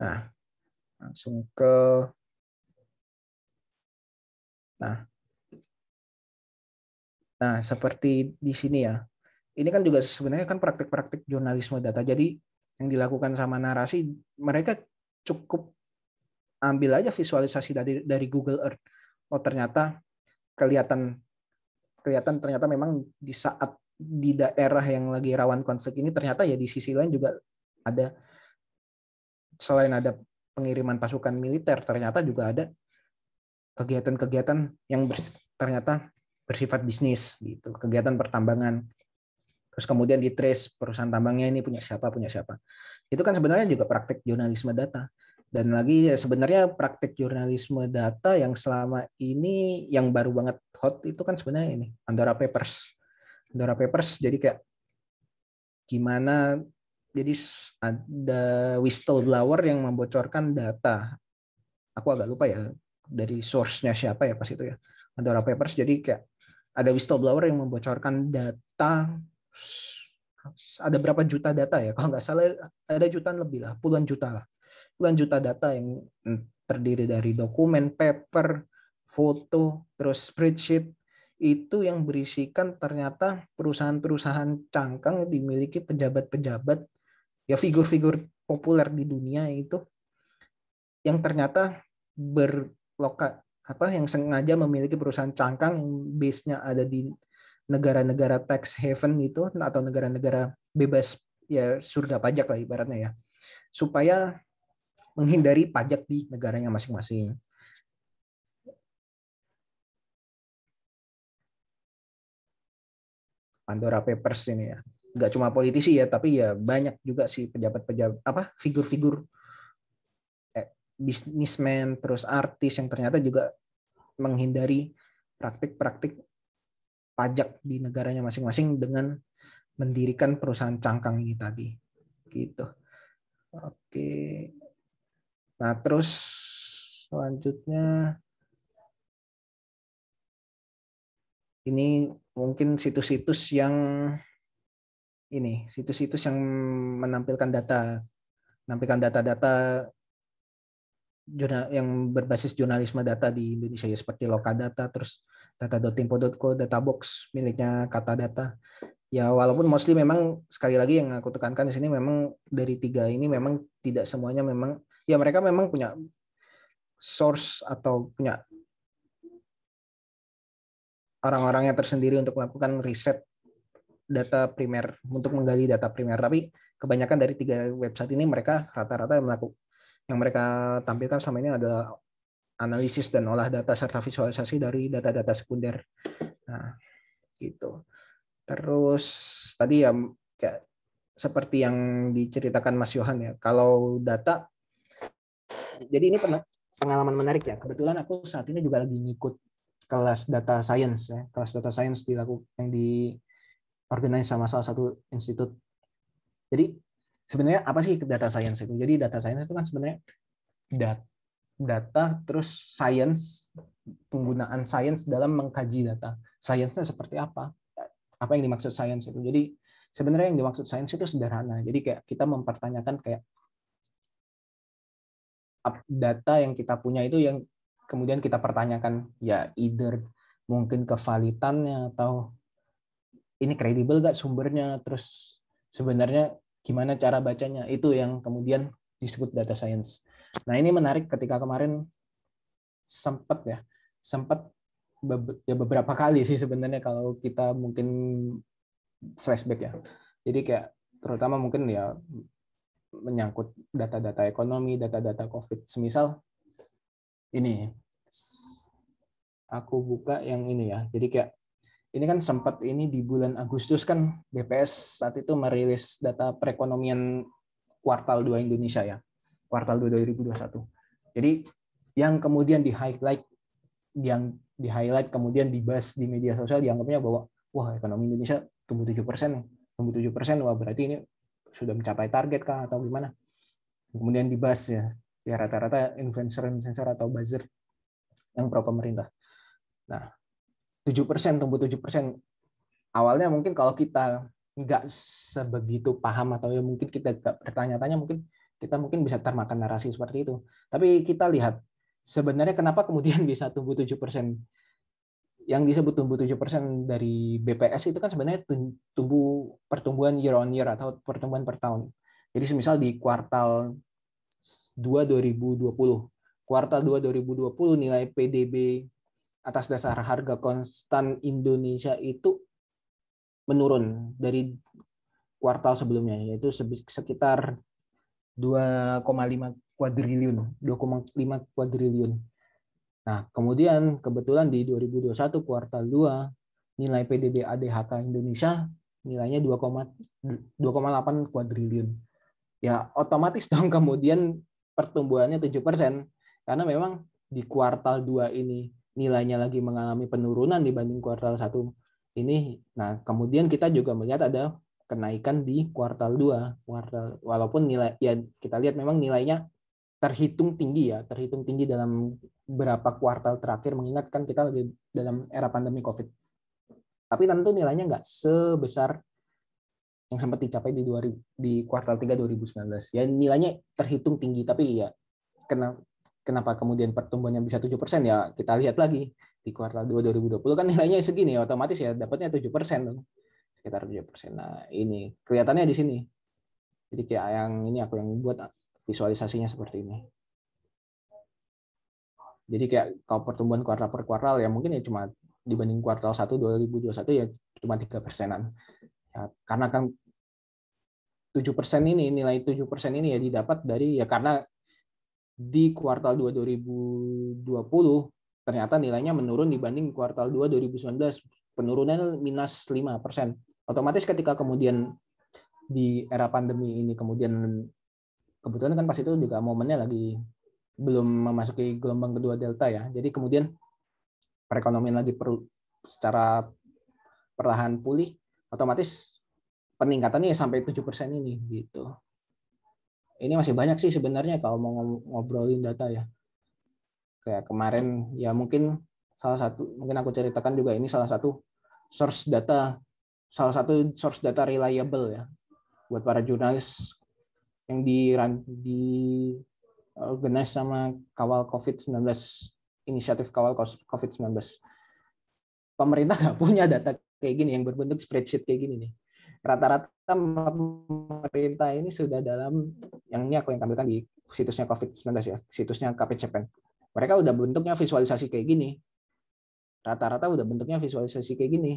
Nah, langsung ke Nah, Nah, seperti di sini ya. Ini kan juga sebenarnya kan praktik-praktik jurnalisme data. Jadi yang dilakukan sama narasi, mereka cukup ambil aja visualisasi dari dari Google Earth. Oh, ternyata kelihatan kelihatan ternyata memang di saat di daerah yang lagi rawan konflik ini ternyata ya di sisi lain juga ada selain ada pengiriman pasukan militer ternyata juga ada kegiatan-kegiatan yang ternyata bersifat bisnis gitu, kegiatan pertambangan. Terus kemudian ditrace perusahaan tambangnya ini punya siapa, punya siapa. Itu kan sebenarnya juga praktek jurnalisme data. Dan lagi ya, sebenarnya praktek jurnalisme data yang selama ini yang baru banget hot itu kan sebenarnya ini Pandora Papers. Pandora Papers jadi kayak gimana jadi ada whistleblower yang membocorkan data. Aku agak lupa ya dari source-nya siapa ya pas itu ya. Pandora Papers jadi kayak ada whistleblower yang membocorkan data ada berapa juta data ya kalau nggak salah ada jutaan lebih lah puluhan juta lah puluhan juta data yang terdiri dari dokumen paper foto terus spreadsheet itu yang berisikan ternyata perusahaan-perusahaan cangkang dimiliki pejabat-pejabat ya figur-figur populer di dunia itu yang ternyata berloka apa yang sengaja memiliki perusahaan cangkang yang base-nya ada di negara-negara tax haven itu atau negara-negara bebas ya surga pajak lah ibaratnya ya supaya menghindari pajak di negaranya masing-masing. Pandora Papers ini ya. Nggak cuma politisi ya, tapi ya banyak juga sih pejabat-pejabat apa figur-figur eh, bisnismen terus artis yang ternyata juga menghindari praktik-praktik pajak di negaranya masing-masing dengan mendirikan perusahaan cangkang ini tadi. Gitu. Oke. Nah, terus selanjutnya ini mungkin situs-situs yang ini, situs-situs yang menampilkan data menampilkan data-data jurnal yang berbasis jurnalisme data di Indonesia ya seperti Data, terus data Databox miliknya Kata Data. Ya walaupun mostly memang sekali lagi yang aku tekankan di sini memang dari tiga ini memang tidak semuanya memang ya mereka memang punya source atau punya orang-orangnya tersendiri untuk melakukan riset data primer untuk menggali data primer tapi kebanyakan dari tiga website ini mereka rata-rata melakukan yang mereka tampilkan selama ini adalah analisis dan olah data serta visualisasi dari data-data sekunder. Nah, gitu. Terus tadi ya kayak seperti yang diceritakan Mas Yohan ya, kalau data jadi ini pernah pengalaman menarik ya. Kebetulan aku saat ini juga lagi ngikut kelas data science ya, kelas data science dilakukan yang di organize sama salah satu institut. Jadi sebenarnya apa sih data science itu? Jadi data science itu kan sebenarnya data data terus science penggunaan science dalam mengkaji data. Science-nya seperti apa? Apa yang dimaksud science itu? Jadi sebenarnya yang dimaksud science itu sederhana. Jadi kayak kita mempertanyakan kayak data yang kita punya itu yang kemudian kita pertanyakan ya either mungkin kevalitannya atau ini kredibel gak sumbernya terus sebenarnya gimana cara bacanya itu yang kemudian disebut data science. Nah ini menarik ketika kemarin sempat ya sempat ya beberapa kali sih sebenarnya kalau kita mungkin flashback ya. Jadi kayak terutama mungkin ya menyangkut data-data ekonomi, data-data COVID. Semisal ini aku buka yang ini ya. Jadi kayak ini kan sempat ini di bulan Agustus kan BPS saat itu merilis data perekonomian kuartal 2 Indonesia ya, kuartal 2 2021. Jadi yang kemudian di highlight yang di highlight kemudian dibahas di media sosial dianggapnya bahwa wah ekonomi Indonesia tumbuh 7%, tumbuh 7%, wah berarti ini sudah mencapai target kah atau gimana? Kemudian dibahas ya, ya rata-rata influencer-influencer atau buzzer yang pro pemerintah. Nah, tujuh persen tumbuh tujuh persen awalnya mungkin kalau kita nggak sebegitu paham atau ya mungkin kita nggak bertanya-tanya mungkin kita mungkin bisa termakan narasi seperti itu tapi kita lihat sebenarnya kenapa kemudian (laughs) bisa tumbuh tujuh persen yang disebut tumbuh tujuh persen dari BPS itu kan sebenarnya tumbuh pertumbuhan year on year atau pertumbuhan per tahun. Jadi semisal di kuartal 2 2020, kuartal 2 2020 nilai PDB atas dasar harga konstan Indonesia itu menurun dari kuartal sebelumnya yaitu sekitar 2,5 kuadriliun, 2,5 kuadriliun. Nah, kemudian kebetulan di 2021 kuartal 2 nilai PDB ADHK Indonesia nilainya 2,8 kuadriliun. Ya, otomatis dong (laughs) kemudian pertumbuhannya 7% karena memang di kuartal 2 ini nilainya lagi mengalami penurunan dibanding kuartal satu ini. Nah, kemudian kita juga melihat ada kenaikan di kuartal dua, kuartal walaupun nilai ya kita lihat memang nilainya terhitung tinggi ya, terhitung tinggi dalam berapa kuartal terakhir mengingat kan kita lagi dalam era pandemi Covid. Tapi tentu nilainya nggak sebesar yang sempat dicapai di 2000, di kuartal 3 2019. Ya nilainya terhitung tinggi tapi ya kena kenapa kemudian pertumbuhannya bisa 7% ya kita lihat lagi di kuartal 2 2020 kan nilainya segini ya otomatis ya dapatnya 7% dong. Sekitar 7%. Nah, ini kelihatannya di sini. Jadi kayak yang ini aku yang buat visualisasinya seperti ini. Jadi kayak kalau pertumbuhan kuartal per kuartal ya mungkin ya cuma dibanding kuartal 1 2021 ya cuma tiga persenan. Ya, karena kan 7 persen ini, nilai 7 persen ini ya didapat dari, ya karena di kuartal 2 2020 ternyata nilainya menurun dibanding kuartal 2 2019 penurunan minus 5 persen. Otomatis ketika kemudian di era pandemi ini kemudian kebetulan kan pas itu juga momennya lagi belum memasuki gelombang kedua delta ya. Jadi kemudian perekonomian lagi perlu secara perlahan pulih, otomatis peningkatannya ya sampai tujuh persen ini gitu ini masih banyak sih sebenarnya kalau mau ngobrolin data ya. Kayak kemarin ya mungkin salah satu mungkin aku ceritakan juga ini salah satu source data salah satu source data reliable ya buat para jurnalis yang di di organize sama kawal COVID-19 inisiatif kawal COVID-19. Pemerintah nggak punya data kayak gini yang berbentuk spreadsheet kayak gini nih rata-rata pemerintah ini sudah dalam yang ini aku yang tampilkan di situsnya COVID-19 ya, situsnya KPCPEN. Mereka udah bentuknya visualisasi kayak gini. Rata-rata udah bentuknya visualisasi kayak gini.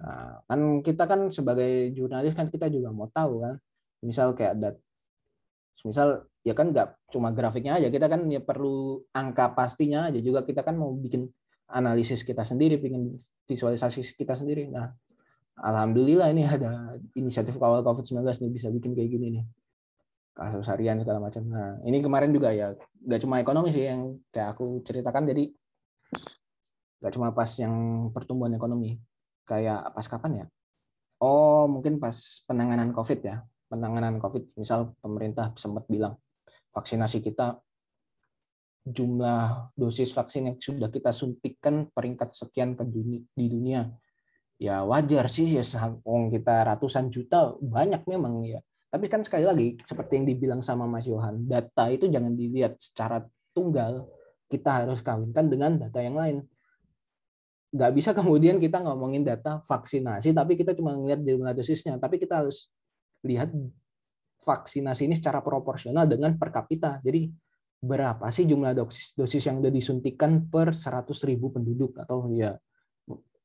Nah, kan kita kan sebagai jurnalis kan kita juga mau tahu kan. Misal kayak ada misal ya kan nggak cuma grafiknya aja kita kan ya perlu angka pastinya aja juga kita kan mau bikin analisis kita sendiri, bikin visualisasi kita sendiri. Nah, alhamdulillah ini ada inisiatif kawal COVID-19 nih bisa bikin kayak gini nih kasus harian segala macam. Nah ini kemarin juga ya nggak cuma ekonomi sih yang kayak aku ceritakan jadi nggak cuma pas yang pertumbuhan ekonomi kayak pas kapan ya? Oh mungkin pas penanganan COVID ya penanganan COVID misal pemerintah sempat bilang vaksinasi kita jumlah dosis vaksin yang sudah kita suntikan peringkat sekian ke dunia, di dunia ya wajar sih ya sangkong kita ratusan juta banyak memang ya tapi kan sekali lagi seperti yang dibilang sama Mas Yohan data itu jangan dilihat secara tunggal kita harus kawinkan dengan data yang lain nggak bisa (laughs) kemudian kita ngomongin data vaksinasi tapi kita cuma ngelihat jumlah dosisnya tapi kita harus lihat vaksinasi ini secara proporsional dengan per kapita jadi berapa sih jumlah dosis dosis yang sudah disuntikan per 100.000 penduduk atau ya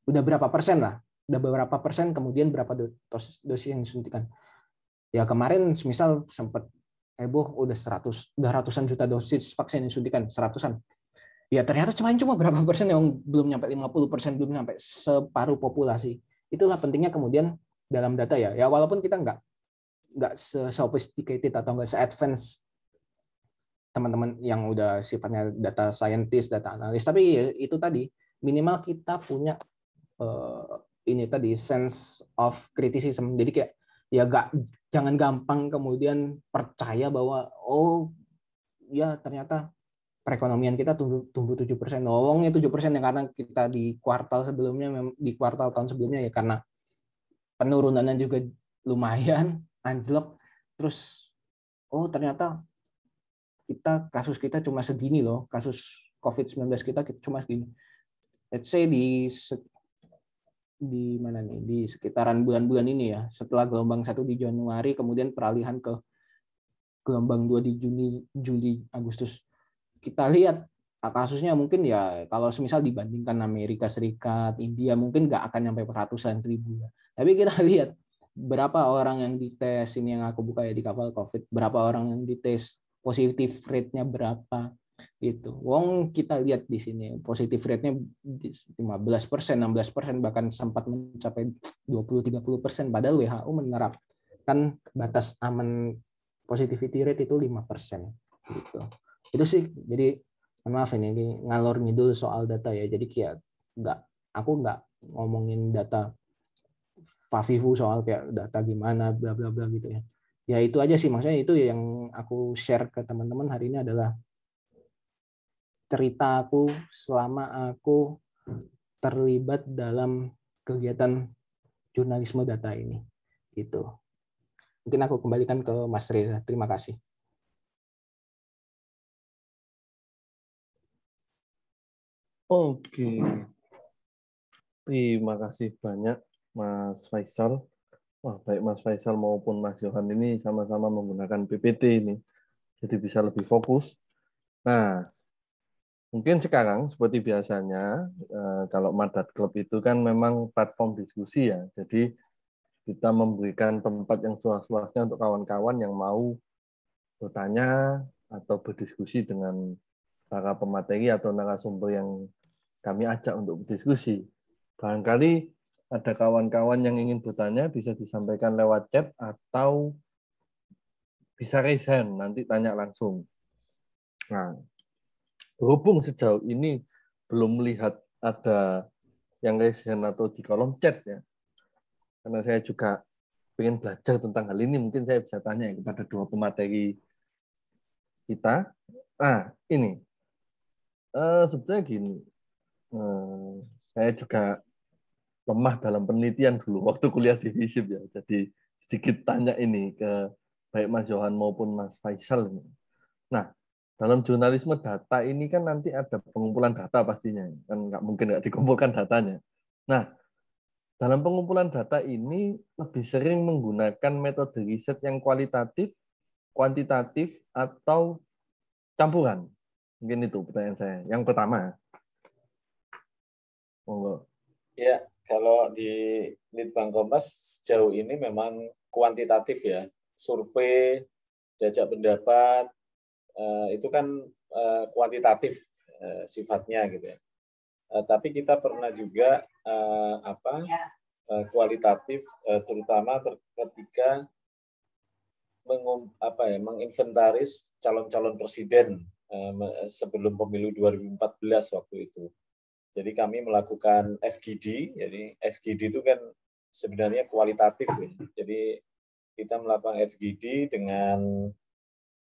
udah berapa persen lah udah beberapa persen kemudian berapa dosis dosis yang disuntikan ya kemarin misal sempat heboh udah 100 udah ratusan juta dosis vaksin yang disuntikan seratusan ya ternyata cuma cuma berapa persen yang belum nyampe 50 persen belum nyampe separuh populasi itulah pentingnya kemudian dalam data ya ya walaupun kita nggak nggak sophisticated atau nggak se-advance teman-teman yang udah sifatnya data scientist, data analis, tapi ya, itu tadi minimal kita punya uh, ini tadi sense of criticism. Jadi kayak ya gak jangan gampang kemudian percaya bahwa oh ya ternyata perekonomian kita tumbuh tumbuh tujuh persen doang nah, tujuh persen ya karena kita di kuartal sebelumnya di kuartal tahun sebelumnya ya karena penurunannya juga lumayan (laughs) anjlok terus oh ternyata kita kasus kita cuma segini loh kasus COVID-19 kita cuma segini let's say di di mana nih di sekitaran bulan-bulan ini ya setelah gelombang satu di Januari kemudian peralihan ke gelombang dua di Juni Juli Agustus kita lihat ah, kasusnya mungkin ya kalau semisal dibandingkan Amerika Serikat India mungkin nggak akan sampai ratusan ribu ya tapi kita (laughs) lihat berapa orang yang dites ini yang aku buka ya di kapal COVID berapa orang yang dites positif rate-nya berapa Gitu. Wong kita lihat di sini positif rate-nya 15%, 16% persen bahkan sempat mencapai 20-30% padahal WHO menerapkan batas aman positivity rate itu 5%. persen. Gitu. Itu sih jadi maaf ini, ini ngalor ngidul soal data ya. Jadi kayak nggak aku nggak ngomongin data Fafifu soal kayak data gimana bla bla bla gitu ya. Ya itu aja sih maksudnya itu yang aku share ke teman-teman hari ini adalah cerita aku selama aku terlibat dalam kegiatan jurnalisme data ini. Gitu. Mungkin aku kembalikan ke Mas Reza. Terima kasih. Oke. Terima kasih banyak Mas Faisal. Wah, baik Mas Faisal maupun Mas Johan ini sama-sama menggunakan PPT ini. Jadi bisa lebih fokus. Nah, Mungkin sekarang seperti biasanya eh, kalau Madat Club itu kan memang platform diskusi ya. Jadi kita memberikan tempat yang seluas-luasnya untuk kawan-kawan yang mau bertanya atau berdiskusi dengan para pemateri atau narasumber yang kami ajak untuk berdiskusi. Barangkali ada kawan-kawan yang ingin bertanya bisa disampaikan lewat chat atau bisa raise hand nanti tanya langsung. Nah, berhubung sejauh ini belum melihat ada yang kasihan atau di kolom chat ya. Karena saya juga ingin belajar tentang hal ini, mungkin saya bisa tanya kepada dua pemateri kita. Nah, ini. Uh, sebetulnya gini, uh, saya juga lemah dalam penelitian dulu waktu kuliah di FISIP ya. Jadi sedikit tanya ini ke baik Mas Johan maupun Mas Faisal. Ini. Nah, dalam jurnalisme data ini kan nanti ada pengumpulan data pastinya kan nggak mungkin nggak dikumpulkan datanya nah dalam pengumpulan data ini lebih sering menggunakan metode riset yang kualitatif kuantitatif atau campuran mungkin itu pertanyaan saya yang pertama monggo ya kalau di Litbang Kompas sejauh ini memang kuantitatif ya survei jajak pendapat Eh, itu kan eh, kuantitatif eh, sifatnya gitu ya. tapi kita pernah juga apa iya. kualitatif terutama ketika mengum apa ya menginventaris calon-calon presiden sebelum pemilu 2014 waktu itu. Jadi kami melakukan FGD. Jadi FGD itu kan sebenarnya kualitatif. Ya. Jadi kita melakukan FGD dengan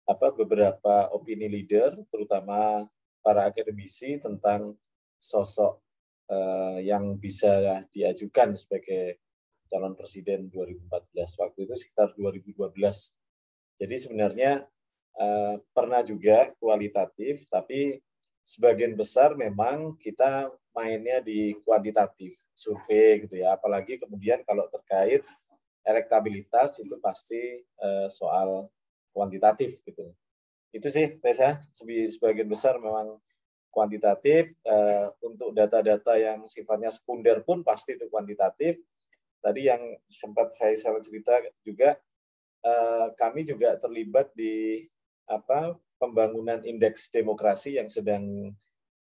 apa beberapa opini leader terutama para akademisi tentang sosok uh, yang bisa diajukan sebagai calon presiden 2014 waktu itu sekitar 2012. Jadi sebenarnya uh, pernah juga kualitatif tapi sebagian besar memang kita mainnya di kuantitatif survei gitu ya apalagi kemudian kalau terkait elektabilitas itu pasti uh, soal kuantitatif gitu. Itu sih Reza sebagian besar memang kuantitatif eh, untuk data-data yang sifatnya sekunder pun pasti itu kuantitatif. Tadi yang sempat Faisal cerita juga eh, kami juga terlibat di apa pembangunan indeks demokrasi yang sedang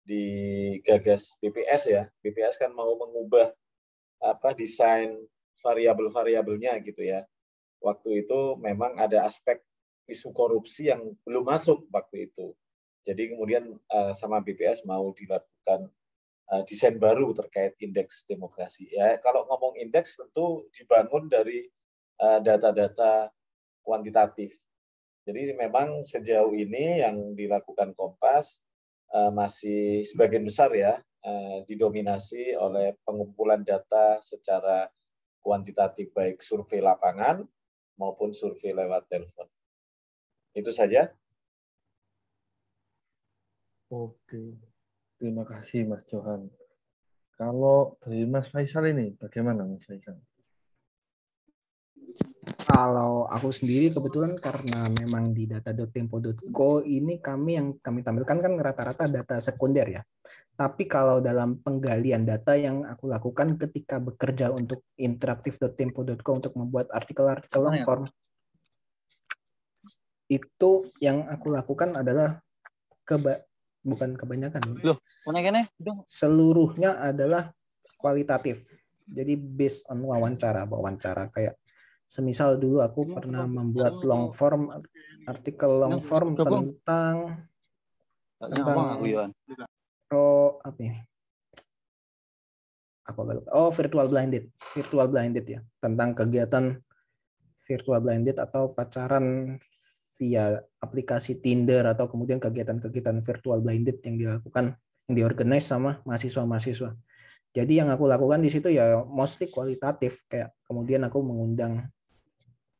digagas BPS ya. BPS kan mau mengubah apa desain variabel-variabelnya gitu ya. Waktu itu memang ada aspek isu korupsi yang belum masuk waktu itu. Jadi kemudian uh, sama BPS mau dilakukan uh, desain baru terkait indeks demokrasi. Ya, kalau ngomong indeks tentu dibangun dari eh, data-data kuantitatif. Jadi memang sejauh ini yang dilakukan Kompas uh, masih sebagian besar ya uh, didominasi oleh pengumpulan data secara kuantitatif baik survei lapangan maupun survei lewat telepon. Itu saja. Oke. Terima kasih Mas Johan. Kalau dari Mas Faisal ini bagaimana Mas Faisal? Kalau aku sendiri kebetulan karena memang di data.tempo.co ini kami yang kami tampilkan kan rata-rata data sekunder ya. Tapi kalau dalam penggalian data yang aku lakukan ketika bekerja untuk interaktif.tempo.co untuk membuat artikel-artikel long ya? form, itu yang aku lakukan adalah keba bukan kebanyakan. Loh, Seluruhnya adalah kualitatif. Jadi based on wawancara, wawancara kayak semisal dulu aku pernah membuat long form artikel long form tentang tentang pro apa ya? Aku agak Oh, virtual blinded. Virtual blinded ya, tentang kegiatan virtual blinded atau pacaran via aplikasi Tinder atau kemudian kegiatan-kegiatan virtual blinded yang dilakukan yang diorganize sama mahasiswa-mahasiswa. Jadi yang aku lakukan di situ ya mostly kualitatif kayak kemudian aku mengundang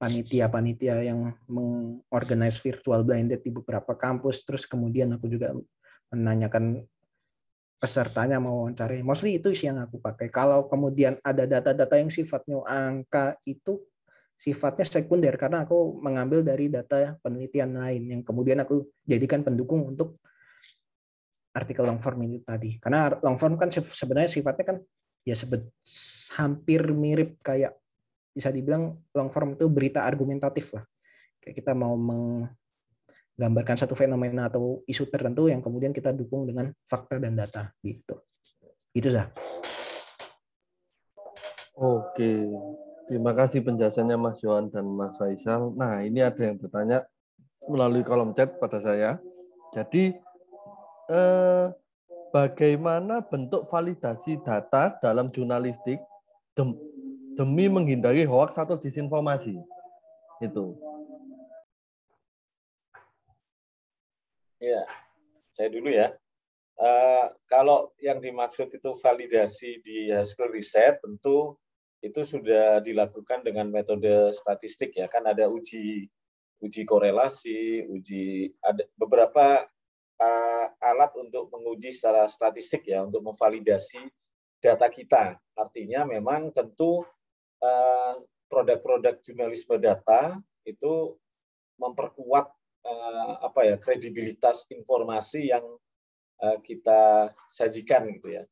panitia-panitia yang mengorganize virtual blinded di beberapa kampus terus kemudian aku juga menanyakan pesertanya mau wawancara. Mostly itu sih yang aku pakai. Kalau kemudian ada data-data yang sifatnya angka itu sifatnya sekunder karena aku mengambil dari data penelitian lain yang kemudian aku jadikan pendukung untuk artikel long form ini tadi. Karena long form kan sebenarnya sifatnya kan ya sebet, hampir mirip kayak bisa dibilang long form itu berita argumentatif lah. Kayak kita mau menggambarkan satu fenomena atau isu tertentu yang kemudian kita dukung dengan fakta dan data gitu. Itu sah. Oke. Terima kasih penjelasannya Mas Yohan dan Mas Faisal. Nah, ini ada yang bertanya melalui kolom chat pada saya. Jadi, eh, bagaimana bentuk validasi data dalam jurnalistik dem demi menghindari hoax atau disinformasi? Itu. Ya, saya dulu ya. Uh, kalau yang dimaksud itu validasi di hasil riset, tentu itu sudah dilakukan dengan metode statistik ya kan ada uji uji korelasi, uji ada beberapa uh, alat untuk menguji secara statistik ya untuk memvalidasi data kita. Artinya memang tentu produk produk-produk jurnalisme data itu memperkuat uh, apa ya kredibilitas informasi yang uh, kita sajikan gitu ya.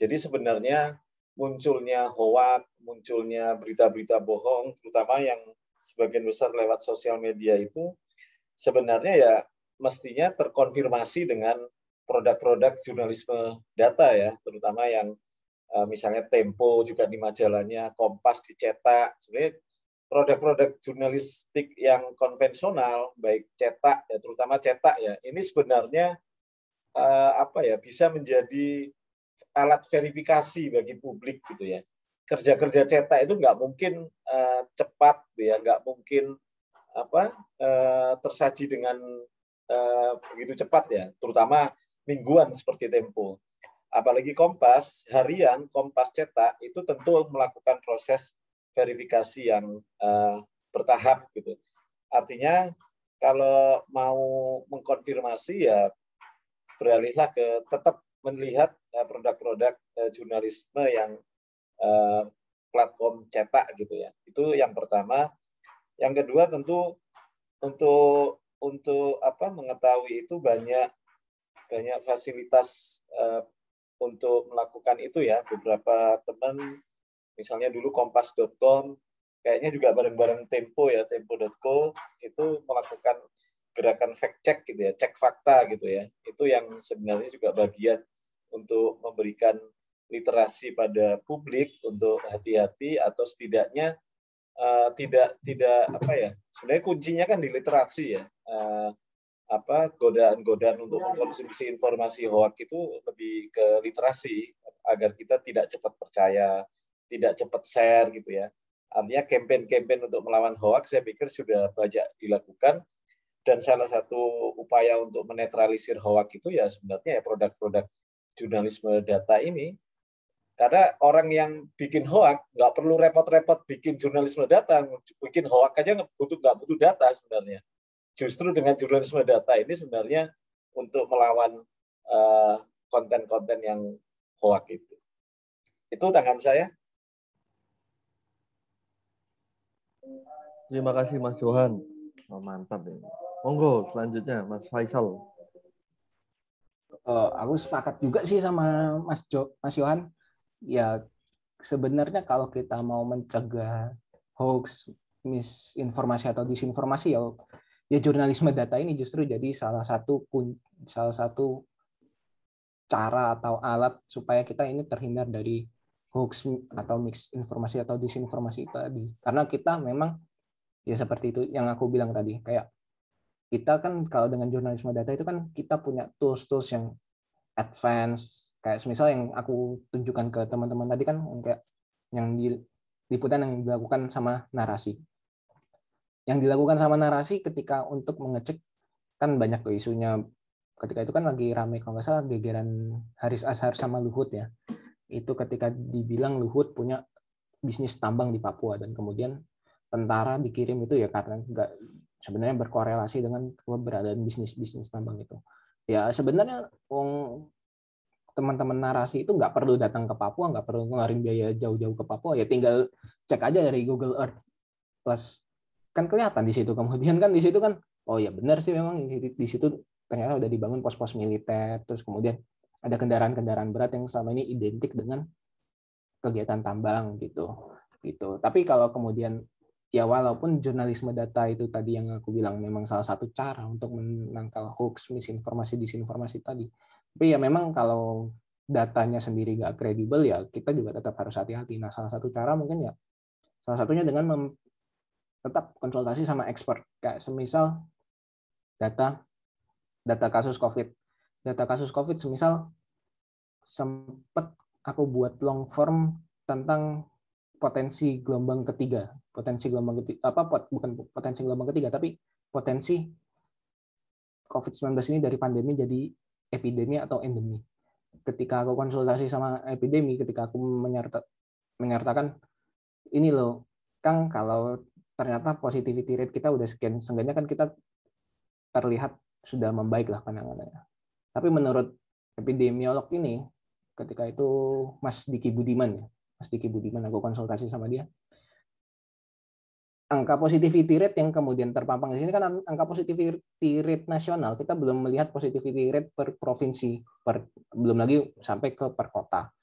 Jadi sebenarnya munculnya hoak, munculnya berita-berita bohong, terutama yang sebagian besar lewat sosial media itu sebenarnya ya mestinya terkonfirmasi dengan produk-produk jurnalisme data ya, terutama yang eh, misalnya Tempo juga di majalahnya, Kompas dicetak. Sebenarnya produk-produk jurnalistik yang konvensional, baik cetak ya, terutama cetak ya, ini sebenarnya eh, apa ya bisa menjadi alat verifikasi bagi publik gitu ya. Kerja-kerja cetak itu nggak mungkin uh, cepat gitu ya, nggak mungkin apa uh, tersaji dengan uh, begitu cepat ya, terutama mingguan seperti Tempo. Apalagi Kompas harian, Kompas cetak itu tentu melakukan proses verifikasi yang uh, bertahap gitu. Artinya kalau mau mengkonfirmasi ya beralihlah ke tetap melihat produk-produk uh, jurnalisme yang uh, platform cetak gitu ya. Itu yang pertama. Yang kedua tentu untuk untuk apa mengetahui itu banyak banyak fasilitas uh, untuk melakukan itu ya. Beberapa teman misalnya dulu kompas.com kayaknya juga bareng-bareng Tempo ya, tempo.co itu melakukan gerakan fact check gitu ya, cek fakta gitu ya. Itu yang sebenarnya juga bagian untuk memberikan literasi pada publik untuk hati-hati atau setidaknya uh, tidak tidak apa ya sebenarnya kuncinya kan di literasi ya uh, apa godaan-godaan untuk mengkonsumsi informasi hoax itu lebih ke literasi agar kita tidak cepat percaya tidak cepat share gitu ya artinya kampanye-kampanye untuk melawan hoax saya pikir sudah banyak dilakukan dan salah satu upaya untuk menetralisir hoax itu ya sebenarnya ya produk-produk jurnalisme data ini karena orang yang bikin hoak nggak perlu repot-repot bikin jurnalisme data, bikin hoak aja nggak butuh nggak butuh data sebenarnya. Justru dengan jurnalisme data ini sebenarnya untuk melawan eh, konten-konten uh, yang hoak itu. Itu tanggapan saya. Terima kasih Mas Johan. Oh, mantap ini. Monggo selanjutnya Mas Faisal uh, aku sepakat juga sih sama Mas Jo, Mas Johan. Ya sebenarnya kalau kita mau mencegah hoax, misinformasi atau disinformasi ya ya jurnalisme data ini justru jadi salah satu salah satu cara atau alat supaya kita ini terhindar dari hoax atau mix informasi atau disinformasi tadi karena kita memang ya seperti itu yang aku bilang tadi kayak kita kan kalau dengan jurnalisme data itu kan kita punya tools-tools yang advance kayak semisal yang aku tunjukkan ke teman-teman tadi kan yang kayak yang di liputan yang dilakukan sama narasi. Yang dilakukan sama narasi ketika untuk mengecek kan banyak tuh isunya ketika itu kan lagi rame kalau nggak salah gegeran Haris Ashar sama Luhut ya. Itu ketika dibilang Luhut punya bisnis tambang di Papua dan kemudian tentara dikirim itu ya karena nggak sebenarnya berkorelasi dengan keberadaan bisnis-bisnis tambang itu. Ya sebenarnya wong teman-teman narasi itu nggak perlu datang ke Papua, nggak perlu ngeluarin biaya jauh-jauh ke Papua, ya tinggal cek aja dari Google Earth plus kan kelihatan di situ. Kemudian kan di situ kan, oh ya benar sih memang di situ ternyata udah dibangun pos-pos militer, terus kemudian ada kendaraan-kendaraan berat yang selama ini identik dengan kegiatan tambang gitu gitu. Tapi kalau kemudian ya walaupun jurnalisme data itu tadi yang aku bilang memang salah satu cara untuk menangkal hoax, misinformasi, disinformasi tadi. Tapi ya memang kalau datanya sendiri nggak kredibel ya kita juga tetap harus hati-hati. Nah salah satu cara mungkin ya salah satunya dengan mem tetap konsultasi sama expert. Kayak semisal data data kasus COVID, data kasus COVID semisal sempat aku buat long form tentang potensi gelombang ketiga potensi gelombang ketiga apa pot, bukan potensi gelombang ketiga tapi potensi COVID-19 ini dari pandemi jadi epidemi atau endemi. Ketika aku konsultasi sama epidemi, ketika aku menyerta, menyertakan ini loh, Kang kalau ternyata positivity rate kita udah sekian, seenggaknya kan kita terlihat sudah membaik lah pandangannya. Tapi menurut epidemiolog ini, ketika itu Mas Diki Budiman ya, Mas Diki Budiman aku konsultasi sama dia, angka positivity rate yang kemudian terpampang di sini kan angka positivity rate nasional kita belum melihat positivity rate per provinsi per belum lagi sampai ke per kota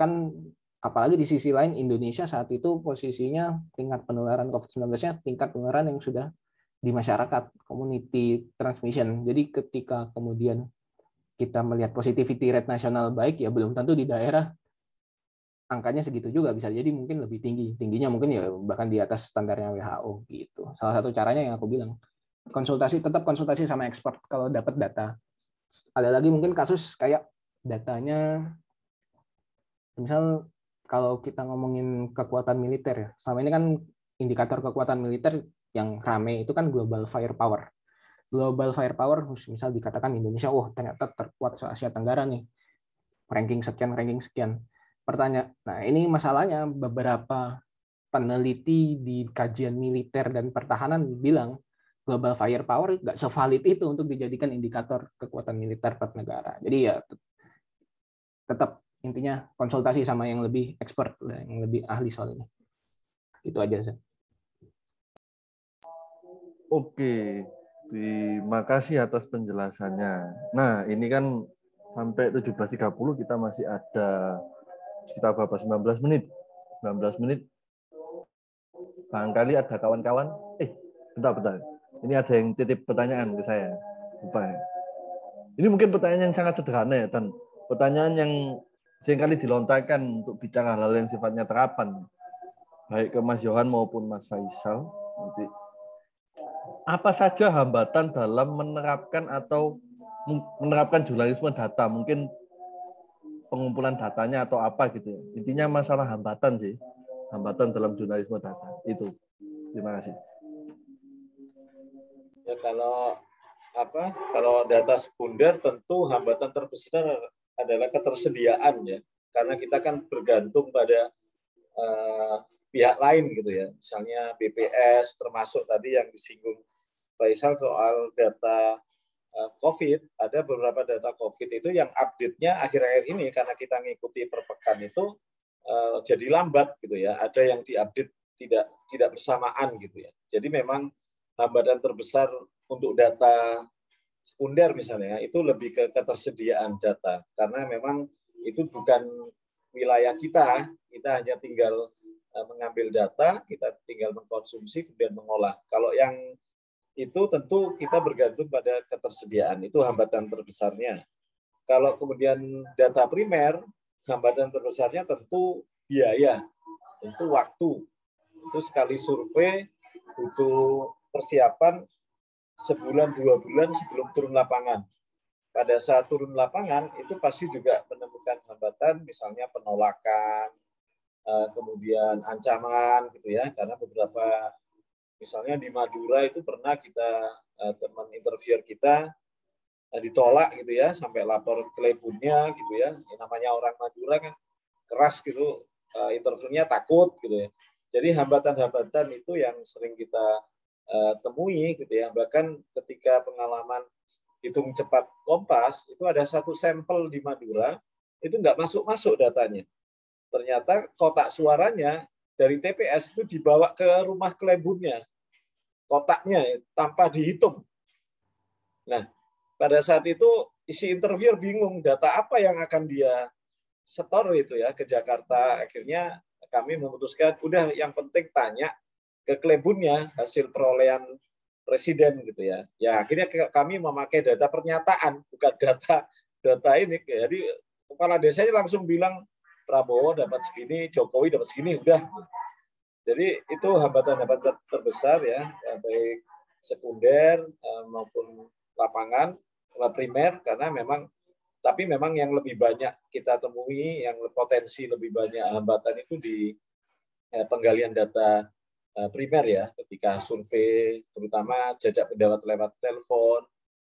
kan apalagi di sisi lain Indonesia saat itu posisinya tingkat penularan COVID-19-nya tingkat penularan yang sudah di masyarakat community transmission jadi ketika kemudian kita melihat positivity rate nasional baik ya belum tentu di daerah angkanya segitu juga bisa jadi mungkin lebih tinggi tingginya mungkin ya bahkan di atas standarnya WHO gitu salah satu caranya yang aku bilang konsultasi tetap konsultasi sama expert kalau dapat data ada lagi mungkin kasus kayak datanya misal kalau kita ngomongin kekuatan militer ya selama ini kan indikator kekuatan militer yang rame itu kan global firepower global firepower misal dikatakan Indonesia oh ternyata terkuat se Asia Tenggara nih ranking sekian ranking sekian pertanyaan. Nah, ini masalahnya beberapa peneliti di kajian militer dan pertahanan bilang global firepower nggak sevalid itu untuk dijadikan indikator kekuatan militer per negara. Jadi ya tetap intinya konsultasi sama yang lebih expert, yang lebih ahli soal ini. Itu aja, sih. Oke, terima kasih atas penjelasannya. Nah, ini kan sampai 17.30 kita masih ada kita berapa 19 menit 19 menit barangkali ada kawan-kawan eh bentar-bentar ini ada yang titip pertanyaan ke saya lupa ya ini mungkin pertanyaan yang sangat sederhana ya dan pertanyaan yang seringkali dilontarkan untuk bicara hal-hal yang sifatnya terapan baik ke Mas Johan maupun Mas Faisal nanti apa saja hambatan dalam menerapkan atau menerapkan jurnalisme data mungkin pengumpulan datanya atau apa gitu ya. Intinya masalah hambatan sih. Hambatan dalam jurnalisme data. Itu. Terima kasih. Ya kalau apa kalau data sekunder tentu hambatan terbesar adalah ketersediaan ya. Karena kita kan bergantung pada uh, pihak lain gitu ya. Misalnya BPS termasuk tadi yang disinggung Faisal soal data Eh, COVID, ada beberapa data COVID itu yang update-nya akhir-akhir ini karena kita ngikuti per pekan itu uh, jadi lambat gitu ya. Ada yang diupdate tidak tidak bersamaan gitu ya. Jadi memang hambatan terbesar untuk data sekunder misalnya ya, itu lebih ke ketersediaan data karena memang itu bukan wilayah kita, kita hanya tinggal eh, mengambil data, kita tinggal mengkonsumsi kemudian mengolah. Kalau yang itu tentu kita bergantung pada ketersediaan. Itu hambatan terbesarnya. Kalau kemudian data primer, hambatan terbesarnya tentu biaya, tentu waktu. Itu sekali survei butuh persiapan sebulan dua bulan sebelum turun lapangan. Pada saat turun lapangan itu pasti juga menemukan hambatan, misalnya penolakan, eh, kemudian ancaman gitu ya, karena beberapa Misalnya di Madura itu pernah kita eh, teman interviewer kita eh, ditolak gitu ya sampai lapor ke gitu ya. ya. Namanya orang Madura kan keras gitu eh, interviewnya takut gitu ya. Jadi hambatan-hambatan itu yang sering kita temui gitu ya. Bahkan ketika pengalaman hitung cepat kompas itu ada satu sampel di Madura itu nggak masuk-masuk datanya. Ternyata kotak suaranya dari TPS itu dibawa ke rumah kelebunnya kotaknya ya, tanpa dihitung. Nah, pada saat itu isi interview bingung data apa yang akan dia setor itu ya ke Jakarta. Akhirnya kami memutuskan udah yang penting tanya ke Klebunnya hasil perolehan presiden gitu ya. Ya akhirnya kami memakai data pernyataan bukan data data ini. Jadi kepala desanya langsung bilang Prabowo dapat segini, Jokowi dapat segini, udah jadi itu hambatan-hambatan terbesar ya, ya, baik sekunder eh, maupun lapangan, eh, primer karena memang tapi memang yang lebih banyak kita temui, yang potensi lebih banyak hambatan itu di eh, penggalian data primer ya, ketika survei terutama jajak pendapat lewat telepon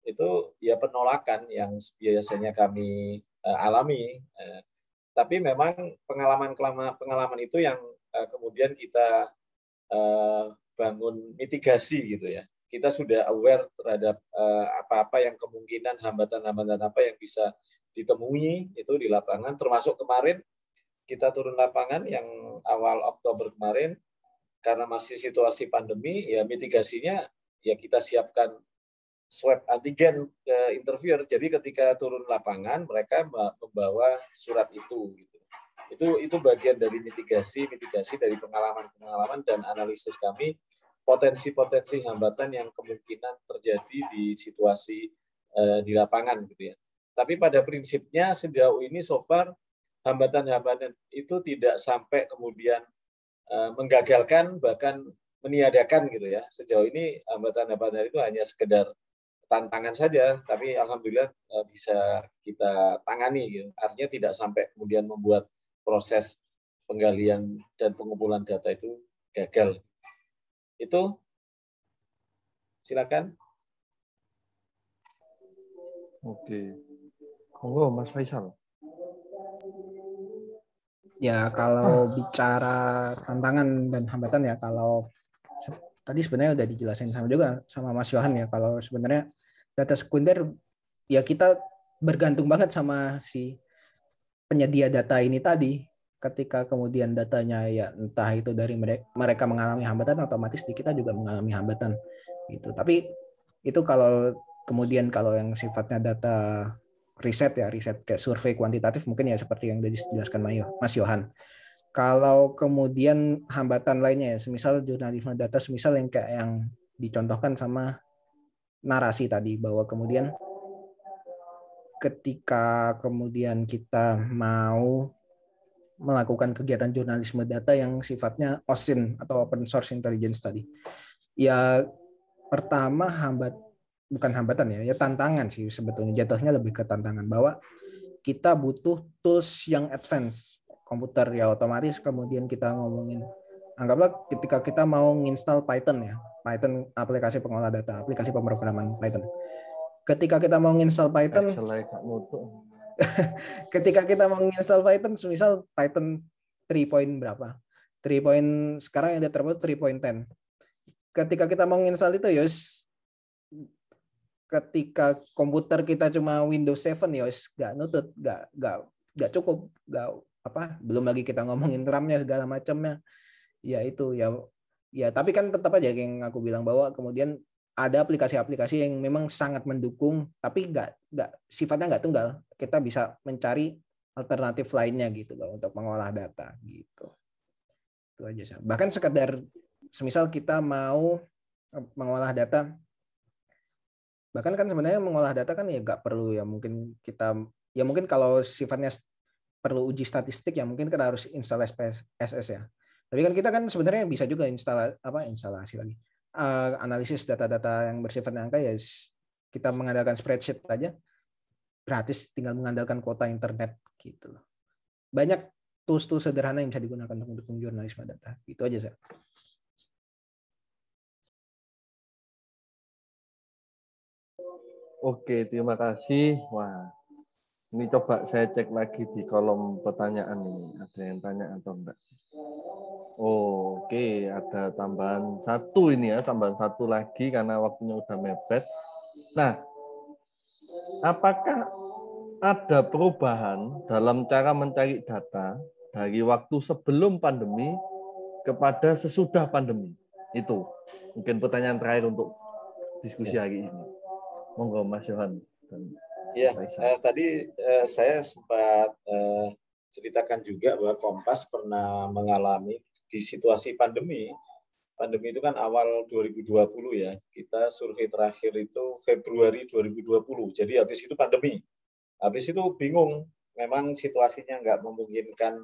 itu ya penolakan yang biasanya kami alami. Tapi memang pengalaman pengalaman itu yang Eh, kemudian kita eh, bangun mitigasi gitu ya. Kita sudah aware terhadap eh, apa-apa yang kemungkinan hambatan-hambatan apa yang bisa ditemui itu di lapangan. Termasuk kemarin kita turun lapangan yang awal Oktober kemarin karena masih situasi pandemi ya mitigasinya ya kita siapkan swab antigen ke interviewer. Jadi ketika turun lapangan mereka membawa surat itu gitu. Itu itu bagian dari mitigasi, mitigasi dari pengalaman-pengalaman dan analisis kami potensi-potensi hambatan yang kemungkinan terjadi di situasi uh, di lapangan gitu ya. Tapi pada prinsipnya sejauh ini so far hambatan-hambatan itu tidak sampai kemudian uh, menggagalkan bahkan meniadakan gitu ya. Sejauh ini hambatan-hambatan itu hanya sekedar tantangan saja, tapi alhamdulillah eh, bisa kita tangani. Gitu. Artinya tidak sampai kemudian membuat proses penggalian dan pengumpulan data itu gagal. Itu silakan. Oke. Monggo Mas Faisal. Ya, kalau bicara tantangan dan hambatan ya kalau tadi sebenarnya udah dijelasin sama juga sama Mas Yohan ya kalau sebenarnya data sekunder ya kita bergantung banget sama si penyedia data ini tadi ketika kemudian datanya ya entah itu dari mereka, mengalami hambatan otomatis di kita juga mengalami hambatan gitu tapi itu kalau kemudian kalau yang sifatnya data riset ya riset kayak survei kuantitatif mungkin ya seperti yang dijelaskan Mas Yohan kalau kemudian hambatan lainnya ya semisal jurnalisme data semisal yang kayak yang dicontohkan sama narasi tadi bahwa kemudian ketika kemudian kita mau melakukan kegiatan jurnalisme data yang sifatnya OSIN atau Open Source Intelligence tadi. Ya pertama hambat bukan hambatan ya, ya tantangan sih sebetulnya jatuhnya lebih ke tantangan bahwa kita butuh tools yang advance komputer ya otomatis kemudian kita ngomongin anggaplah ketika kita mau install Python ya Python aplikasi pengolah data aplikasi pemrograman Python ketika kita mau install Python (laughs) ketika kita mau install Python misal Python 3 point berapa 3 point sekarang yang terbaru 3.10 ketika kita mau install itu yos ketika komputer kita cuma Windows 7 yos nggak nutut nggak nggak nggak cukup nggak apa belum lagi kita ngomongin RAM-nya segala macamnya ya itu ya ya tapi kan tetap aja yang aku bilang bahwa kemudian ada aplikasi-aplikasi yang memang sangat mendukung, tapi nggak nggak sifatnya nggak tunggal. Kita bisa mencari alternatif lainnya gitu loh untuk mengolah data gitu. Itu aja. sih. Bahkan sekedar semisal kita mau eh, mengolah data, bahkan kan sebenarnya mengolah data kan ya nggak perlu ya mungkin kita ya mungkin kalau sifatnya perlu uji statistik ya mungkin kita harus install SPSS ya. Tapi kan kita kan sebenarnya bisa juga install apa instalasi lagi Eh, analisis data-data yang bersifat angka ya kita mengandalkan spreadsheet aja gratis tinggal mengandalkan kuota internet gitu loh. Banyak tools-tools sederhana yang bisa digunakan untuk mendukung jurnalisme data. Itu aja, saya. Oke, terima kasih. Wah, ini coba saya cek lagi di kolom pertanyaan ini. Ada yang tanya atau enggak? Oke, ada tambahan satu ini ya, tambahan satu lagi karena waktunya udah mepet. Nah, apakah ada perubahan dalam cara mencari data dari waktu sebelum pandemi kepada sesudah pandemi? Itu mungkin pertanyaan terakhir untuk diskusi ya. hari ini. Monggo Mas Johan. Iya, eh, tadi eh, saya sempat eh, ceritakan juga bahwa Kompas pernah mengalami di situasi pandemi, pandemi itu kan awal 2020 ya, kita survei terakhir itu Februari 2020, jadi habis itu pandemi. Habis itu bingung, memang situasinya nggak memungkinkan,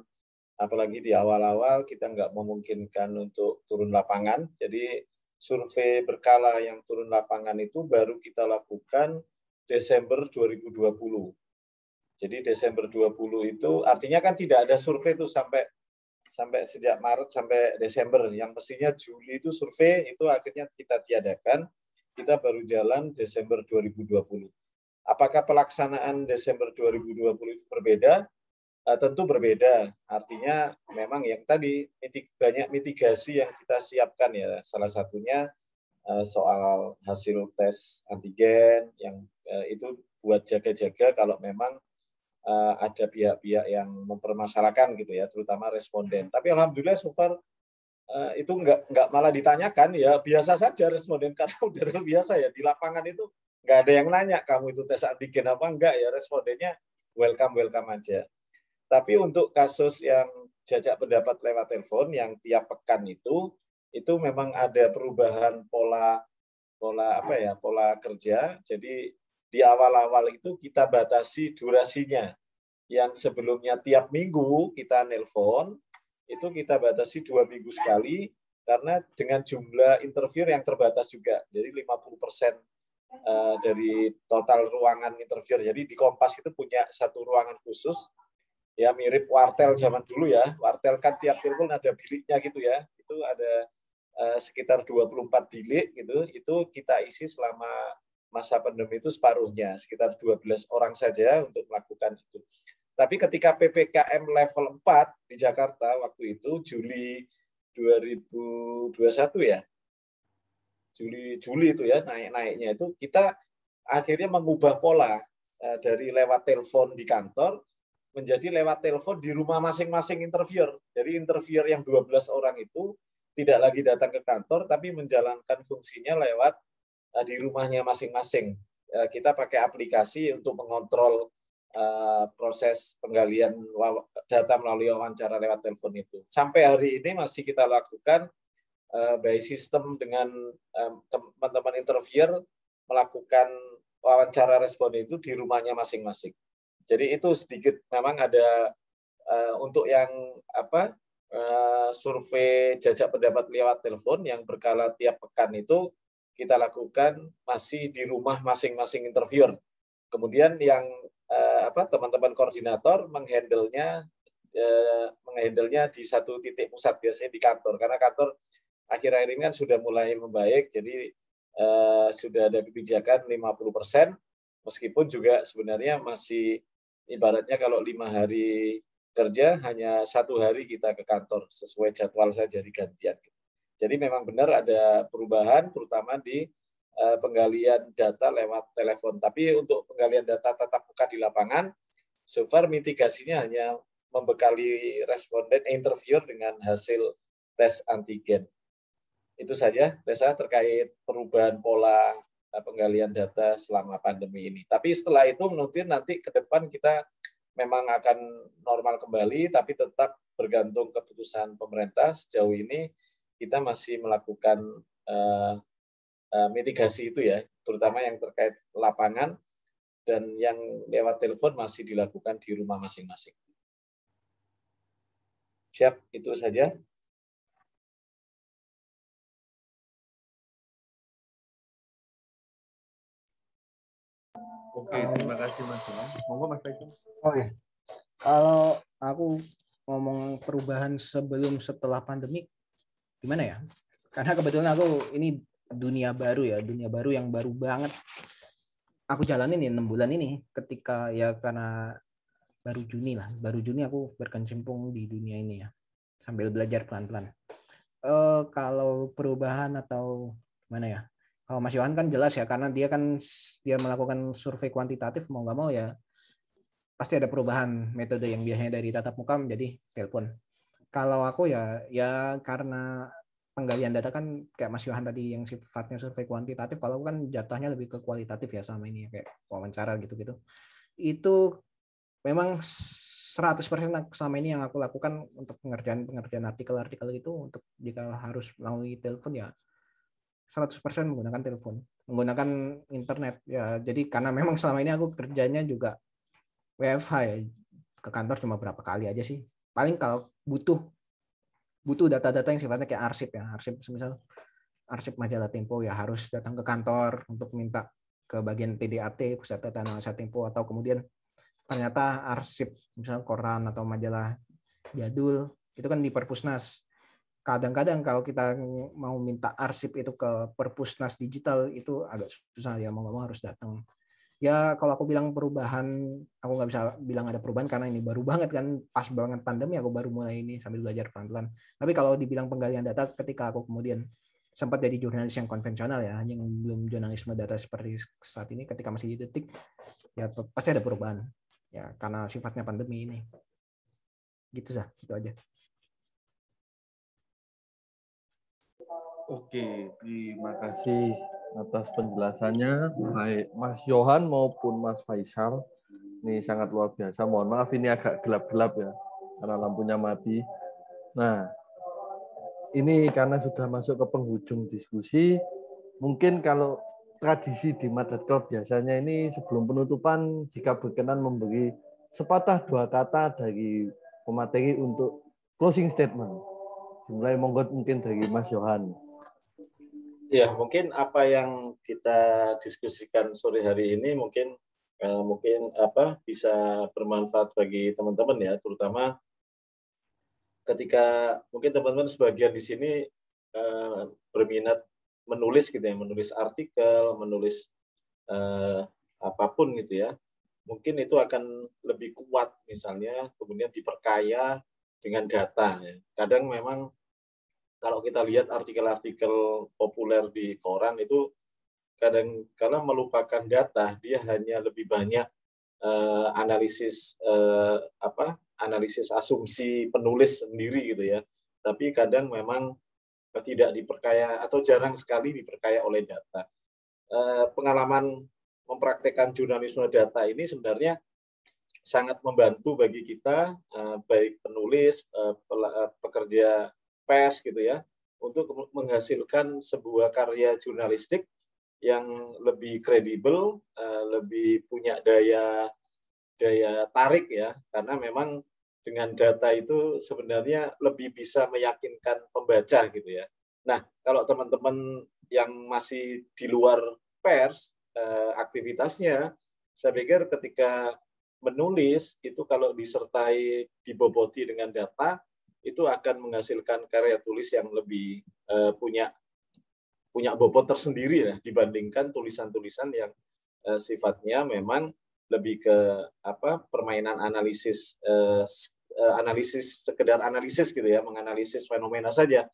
apalagi di awal-awal kita nggak memungkinkan untuk turun lapangan, jadi survei berkala yang turun lapangan itu baru kita lakukan Desember 2020. Jadi Desember 20 itu artinya kan tidak ada survei itu sampai sampai sejak Maret sampai Desember yang mestinya Juli itu survei itu akhirnya kita tiadakan kita baru jalan Desember 2020 apakah pelaksanaan Desember 2020 itu berbeda uh, tentu berbeda artinya memang yang tadi mitig banyak mitigasi yang kita siapkan ya salah satunya uh, soal hasil tes antigen yang uh, itu buat jaga-jaga kalau memang uh, ada pihak-pihak yang mempermasalahkan gitu ya, terutama responden. Tapi alhamdulillah so far uh, itu nggak nggak malah ditanyakan ya biasa saja responden (laughs) karena udah terbiasa ya di lapangan itu nggak ada yang nanya kamu itu tes antigen apa enggak ya respondennya welcome welcome aja. Tapi untuk kasus yang jajak pendapat lewat telepon yang tiap pekan itu itu memang ada perubahan pola pola apa ya pola kerja. Jadi di awal-awal itu kita batasi durasinya. Yang sebelumnya tiap minggu kita nelpon, itu kita batasi dua minggu sekali, karena dengan jumlah interview yang terbatas juga. Jadi 50 persen eh, dari total ruangan interview. Jadi di Kompas itu punya satu ruangan khusus, ya mirip wartel zaman dulu ya. Wartel kan tiap telepon ada biliknya gitu ya. Itu ada eh, dua sekitar 24 bilik gitu. Itu kita isi selama masa pandemi itu separuhnya, sekitar 12 orang saja untuk melakukan itu. Tapi ketika PPKM level 4 di Jakarta waktu itu Juli 2021 ya. Juli Juli itu ya naik-naiknya itu kita akhirnya mengubah pola eh, dari lewat telepon di kantor menjadi lewat telepon di rumah masing-masing interviewer. Jadi interviewer yang 12 orang itu tidak lagi datang ke kantor tapi menjalankan fungsinya lewat Eh, di rumahnya masing-masing. Eh, kita pakai aplikasi untuk mengontrol eh, proses penggalian data melalui wawancara lewat telepon itu. Sampai hari ini masih kita lakukan by sistem dengan teman-teman interviewer melakukan wawancara respon itu di rumahnya masing-masing. Jadi itu sedikit memang ada untuk yang apa survei jajak pendapat lewat telepon yang berkala tiap pekan itu kita lakukan masih di rumah masing-masing interviewer. Kemudian yang eh, apa teman-teman koordinator menghandlenya eh, nya di satu titik pusat biasanya di kantor karena kantor akhir-akhir ini kan sudah mulai membaik jadi eh, sudah ada kebijakan 50% meskipun juga sebenarnya masih ibaratnya kalau lima hari kerja hanya satu hari kita ke kantor sesuai jadwal saja di gantian. Jadi memang benar ada perubahan terutama di uh, penggalian data lewat telepon. Tapi untuk penggalian data tatap muka di lapangan, so far mitigasinya hanya membekali responden eh, interviewer dengan hasil tes antigen. Itu saja, Desa, terkait perubahan pola eh, penggalian data selama pandemi ini. Tapi setelah itu menurut nanti ke depan kita memang akan normal kembali, tapi tetap bergantung keputusan pemerintah sejauh ini kita masih melakukan uh, uh, mitigasi itu ya, terutama yang terkait lapangan dan yang lewat telepon masih dilakukan di rumah masing-masing. Siap, itu saja. Oke, terima kasih Mas. Monggo Mas Oke. Oh, iya. Kalau aku ngomong perubahan sebelum setelah pandemi, gimana ya? Karena kebetulan aku ini dunia baru ya, dunia baru yang baru banget aku jalanin ini enam bulan ini. Ketika ya karena baru Juni lah, baru Juni aku berkecimpung di dunia ini ya, sambil belajar pelan-pelan. Uh, kalau perubahan atau gimana ya? Kalau Mas Yohan kan jelas ya, karena dia kan dia melakukan survei kuantitatif mau nggak mau ya pasti ada perubahan metode yang biasanya dari tatap muka menjadi telepon. Kalau aku ya ya karena penggalian data kan kayak Mas Yohan tadi yang sifatnya survei kuantitatif, kalau aku kan jatuhnya lebih ke kualitatif ya sama ini kayak wawancara gitu-gitu. Itu memang 100% selama ini yang aku lakukan untuk pengerjaan pengerjaan artikel-artikel itu untuk jika harus melalui telepon ya 100% menggunakan telepon, menggunakan internet ya. Jadi karena memang selama ini aku kerjanya juga WFH ya, ke kantor cuma berapa kali aja sih. Paling kalau butuh butuh data-data yang sifatnya kayak arsip ya arsip misal arsip majalah Tempo ya harus datang ke kantor untuk minta ke bagian PDAT pusat data analisa Tempo atau kemudian ternyata arsip misal koran atau majalah jadul itu kan di perpusnas kadang-kadang kalau kita mau minta arsip itu ke perpusnas digital itu agak susah ya mau nggak mau harus datang ya kalau aku bilang perubahan aku nggak bisa bilang ada perubahan karena ini baru banget kan pas banget pandemi aku baru mulai ini sambil belajar pelan-pelan tapi kalau dibilang penggalian data ketika aku kemudian sempat jadi jurnalis yang konvensional ya yang belum jurnalisme data seperti saat ini ketika masih di detik ya pasti ada perubahan ya karena sifatnya pandemi ini gitu sah itu aja Oke, terima kasih atas penjelasannya baik Mas Johan maupun Mas Faisal. Ini sangat luar biasa. Mohon maaf ini agak gelap-gelap ya karena lampunya mati. Nah, ini karena sudah masuk ke penghujung diskusi, mungkin kalau tradisi di Madat Club biasanya ini sebelum penutupan jika berkenan memberi sepatah dua kata dari pemateri untuk closing statement. Dimulai monggo mungkin dari Mas Johan. Ya, mungkin apa yang kita diskusikan sore hari ini mungkin uh, mungkin apa bisa bermanfaat bagi teman-teman ya, terutama ketika mungkin teman-teman sebagian di sini uh, berminat menulis gitu ya, menulis artikel, menulis uh, apapun gitu ya. Mungkin itu akan lebih kuat misalnya kemudian diperkaya dengan data. Ya. Kadang memang kalau kita lihat artikel-artikel populer di koran itu kadang karena melupakan data, dia hanya lebih banyak uh, analisis uh, apa? analisis asumsi penulis sendiri gitu ya. Tapi kadang memang tidak diperkaya atau jarang sekali diperkaya oleh data. uh, pengalaman mempraktekkan jurnalisme data ini sebenarnya sangat membantu bagi kita uh, baik penulis, uh, pekerja pers gitu ya untuk menghasilkan sebuah karya jurnalistik yang lebih kredibel, eh, lebih punya daya daya tarik ya karena memang dengan data itu sebenarnya lebih bisa meyakinkan pembaca gitu ya. Nah, kalau teman-teman yang masih di luar pers eh, aktivitasnya, saya pikir ketika menulis itu kalau disertai diboboti dengan data itu akan menghasilkan karya tulis yang lebih uh, punya punya bobot tersendiri ya dibandingkan tulisan-tulisan yang uh, sifatnya memang lebih ke apa permainan analisis uh, analisis sekedar analisis gitu ya menganalisis fenomena saja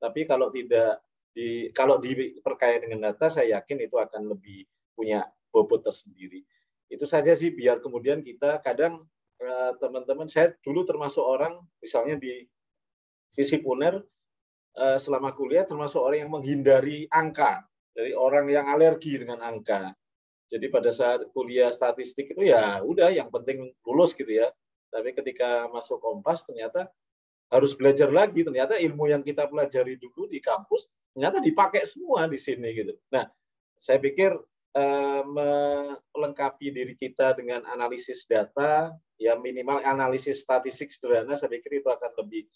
tapi kalau tidak di kalau diperkaya dengan data saya yakin itu akan lebih punya bobot tersendiri itu saja sih biar kemudian kita kadang teman-teman saya dulu termasuk orang misalnya di sisi puner eh, selama kuliah termasuk orang yang menghindari angka. Jadi orang yang alergi dengan angka. Jadi pada saat kuliah statistik itu ya udah yang penting lulus gitu ya. Tapi ketika masuk Kompas ternyata harus belajar lagi. Ternyata ilmu yang kita pelajari dulu di kampus ternyata dipakai semua di sini gitu. Nah, saya pikir eh, melengkapi diri kita dengan analisis data, ya minimal analisis statistik sederhana, saya pikir itu akan lebih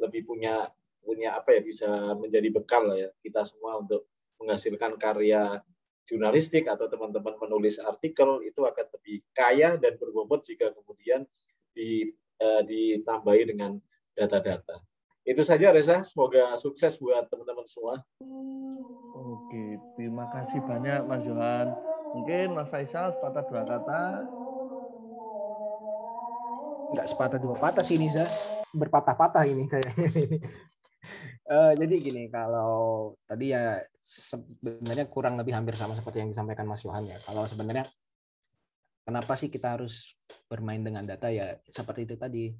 lebih punya punya apa ya bisa menjadi bekal lah ya kita semua untuk menghasilkan karya jurnalistik atau teman-teman menulis artikel itu akan lebih kaya dan berbobot jika kemudian di, uh, ditambahi dengan data-data. Itu saja Reza, semoga sukses buat teman-teman semua. Oke, terima kasih banyak Mas Johan. Mungkin Mas Faisal sepatah dua kata. Enggak sepatah dua patah sih Nisa berpatah-patah ini kayaknya. uh, jadi gini, kalau tadi ya sebenarnya kurang lebih hampir sama seperti yang disampaikan Mas Yohan ya. Kalau sebenarnya kenapa sih kita harus bermain dengan data ya seperti itu tadi.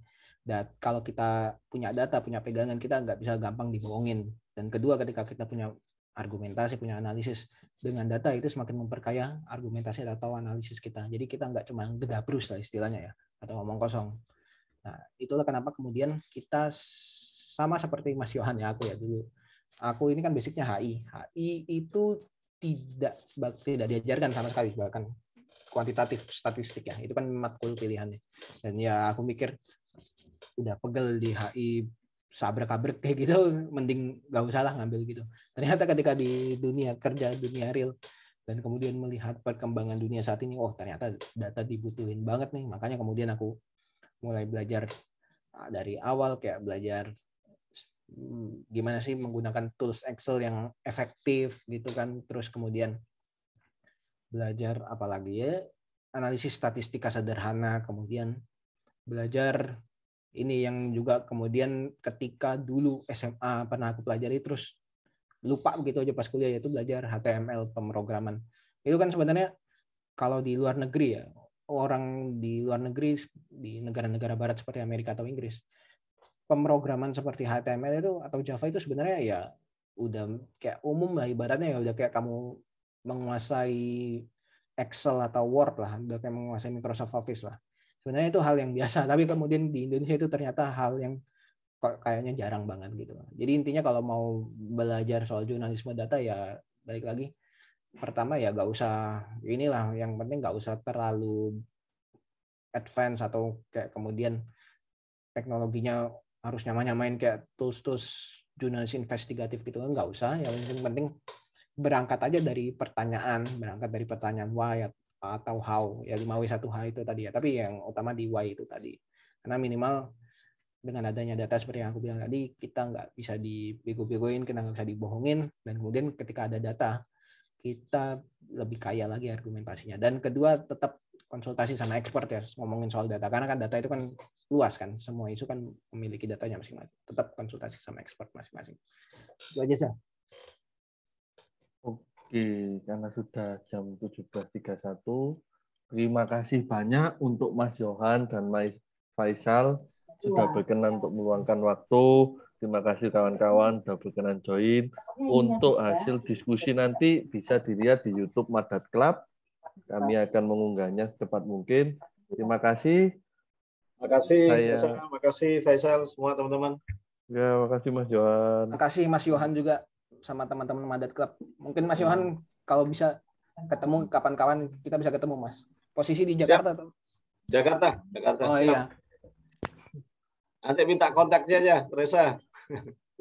Dat, kalau kita punya data, punya pegangan, kita nggak bisa gampang dibohongin. Dan kedua, ketika kita punya argumentasi, punya analisis dengan data itu semakin memperkaya argumentasi atau analisis kita. Jadi kita nggak cuma gedabrus lah istilahnya ya, atau ngomong kosong Nah, itulah kenapa kemudian kita sama seperti Mas Yohan ya aku ya dulu. Aku ini kan basicnya HI. HI itu tidak tidak diajarkan sama sekali bahkan kuantitatif statistik ya. Itu kan matkul pilihannya. Dan ya aku mikir udah pegel di HI sabrek kabrek kayak gitu mending gak usah lah ngambil gitu ternyata ketika di dunia kerja dunia real dan kemudian melihat perkembangan dunia saat ini oh ternyata data dibutuhin banget nih makanya kemudian aku mulai belajar ah, dari awal kayak belajar hmm, gimana sih menggunakan tools Excel yang efektif gitu kan terus kemudian belajar apalagi ya analisis statistika sederhana kemudian belajar ini yang juga kemudian ketika dulu SMA pernah aku pelajari terus lupa begitu aja pas kuliah yaitu belajar HTML pemrograman itu kan sebenarnya kalau di luar negeri ya orang di luar negeri di negara-negara barat seperti Amerika atau Inggris pemrograman seperti HTML itu atau Java itu sebenarnya ya udah kayak umum lah ibaratnya ya udah kayak kamu menguasai Excel atau Word lah udah kayak menguasai Microsoft Office lah sebenarnya itu hal yang biasa (laughs) tapi kemudian di Indonesia itu ternyata hal yang kayaknya jarang banget gitu jadi intinya kalau mau belajar soal jurnalisme data ya balik lagi pertama ya nggak usah inilah yang penting nggak usah terlalu advance atau kayak kemudian teknologinya harus nyaman-nyamain kayak tools-tools jurnalis investigatif gitu kan nggak usah yang penting, penting berangkat aja dari pertanyaan berangkat dari pertanyaan why atau how ya 5 w 1 h itu tadi ya tapi yang utama di why itu tadi karena minimal dengan adanya data seperti yang aku bilang tadi kita nggak bisa dibego-begoin kita nggak bisa dibohongin dan kemudian ketika ada data kita lebih kaya lagi argumentasinya. Dan kedua tetap konsultasi sama expert ya ngomongin soal data karena kan data itu kan luas kan semua isu kan memiliki datanya masing-masing tetap konsultasi sama expert masing-masing itu aja sih oke karena sudah jam 17.31 terima kasih banyak untuk Mas Johan dan Mas Faisal sudah iya. berkenan untuk meluangkan waktu Terima kasih kawan-kawan sudah berkenan join. Iya, iya. Untuk hasil diskusi nanti bisa dilihat di YouTube Madat Club. Kami akan mengunggahnya secepat mungkin. Terima kasih. Terima kasih, Saya... Terima kasih Faisal, semua teman-teman. Ya, terima kasih Mas Johan. Terima kasih Mas Johan juga sama teman-teman Madat Club. Mungkin Mas Johan hmm. kalau bisa ketemu kapan-kapan kita bisa ketemu Mas. Posisi di Jakarta Siap. atau? Jakarta, Jakarta. Oh iya. Nanti minta kontaknya aja, Reza.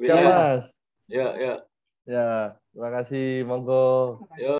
Siap, iya. Mas. ya, Ya, terima kasih. Monggo. Yo.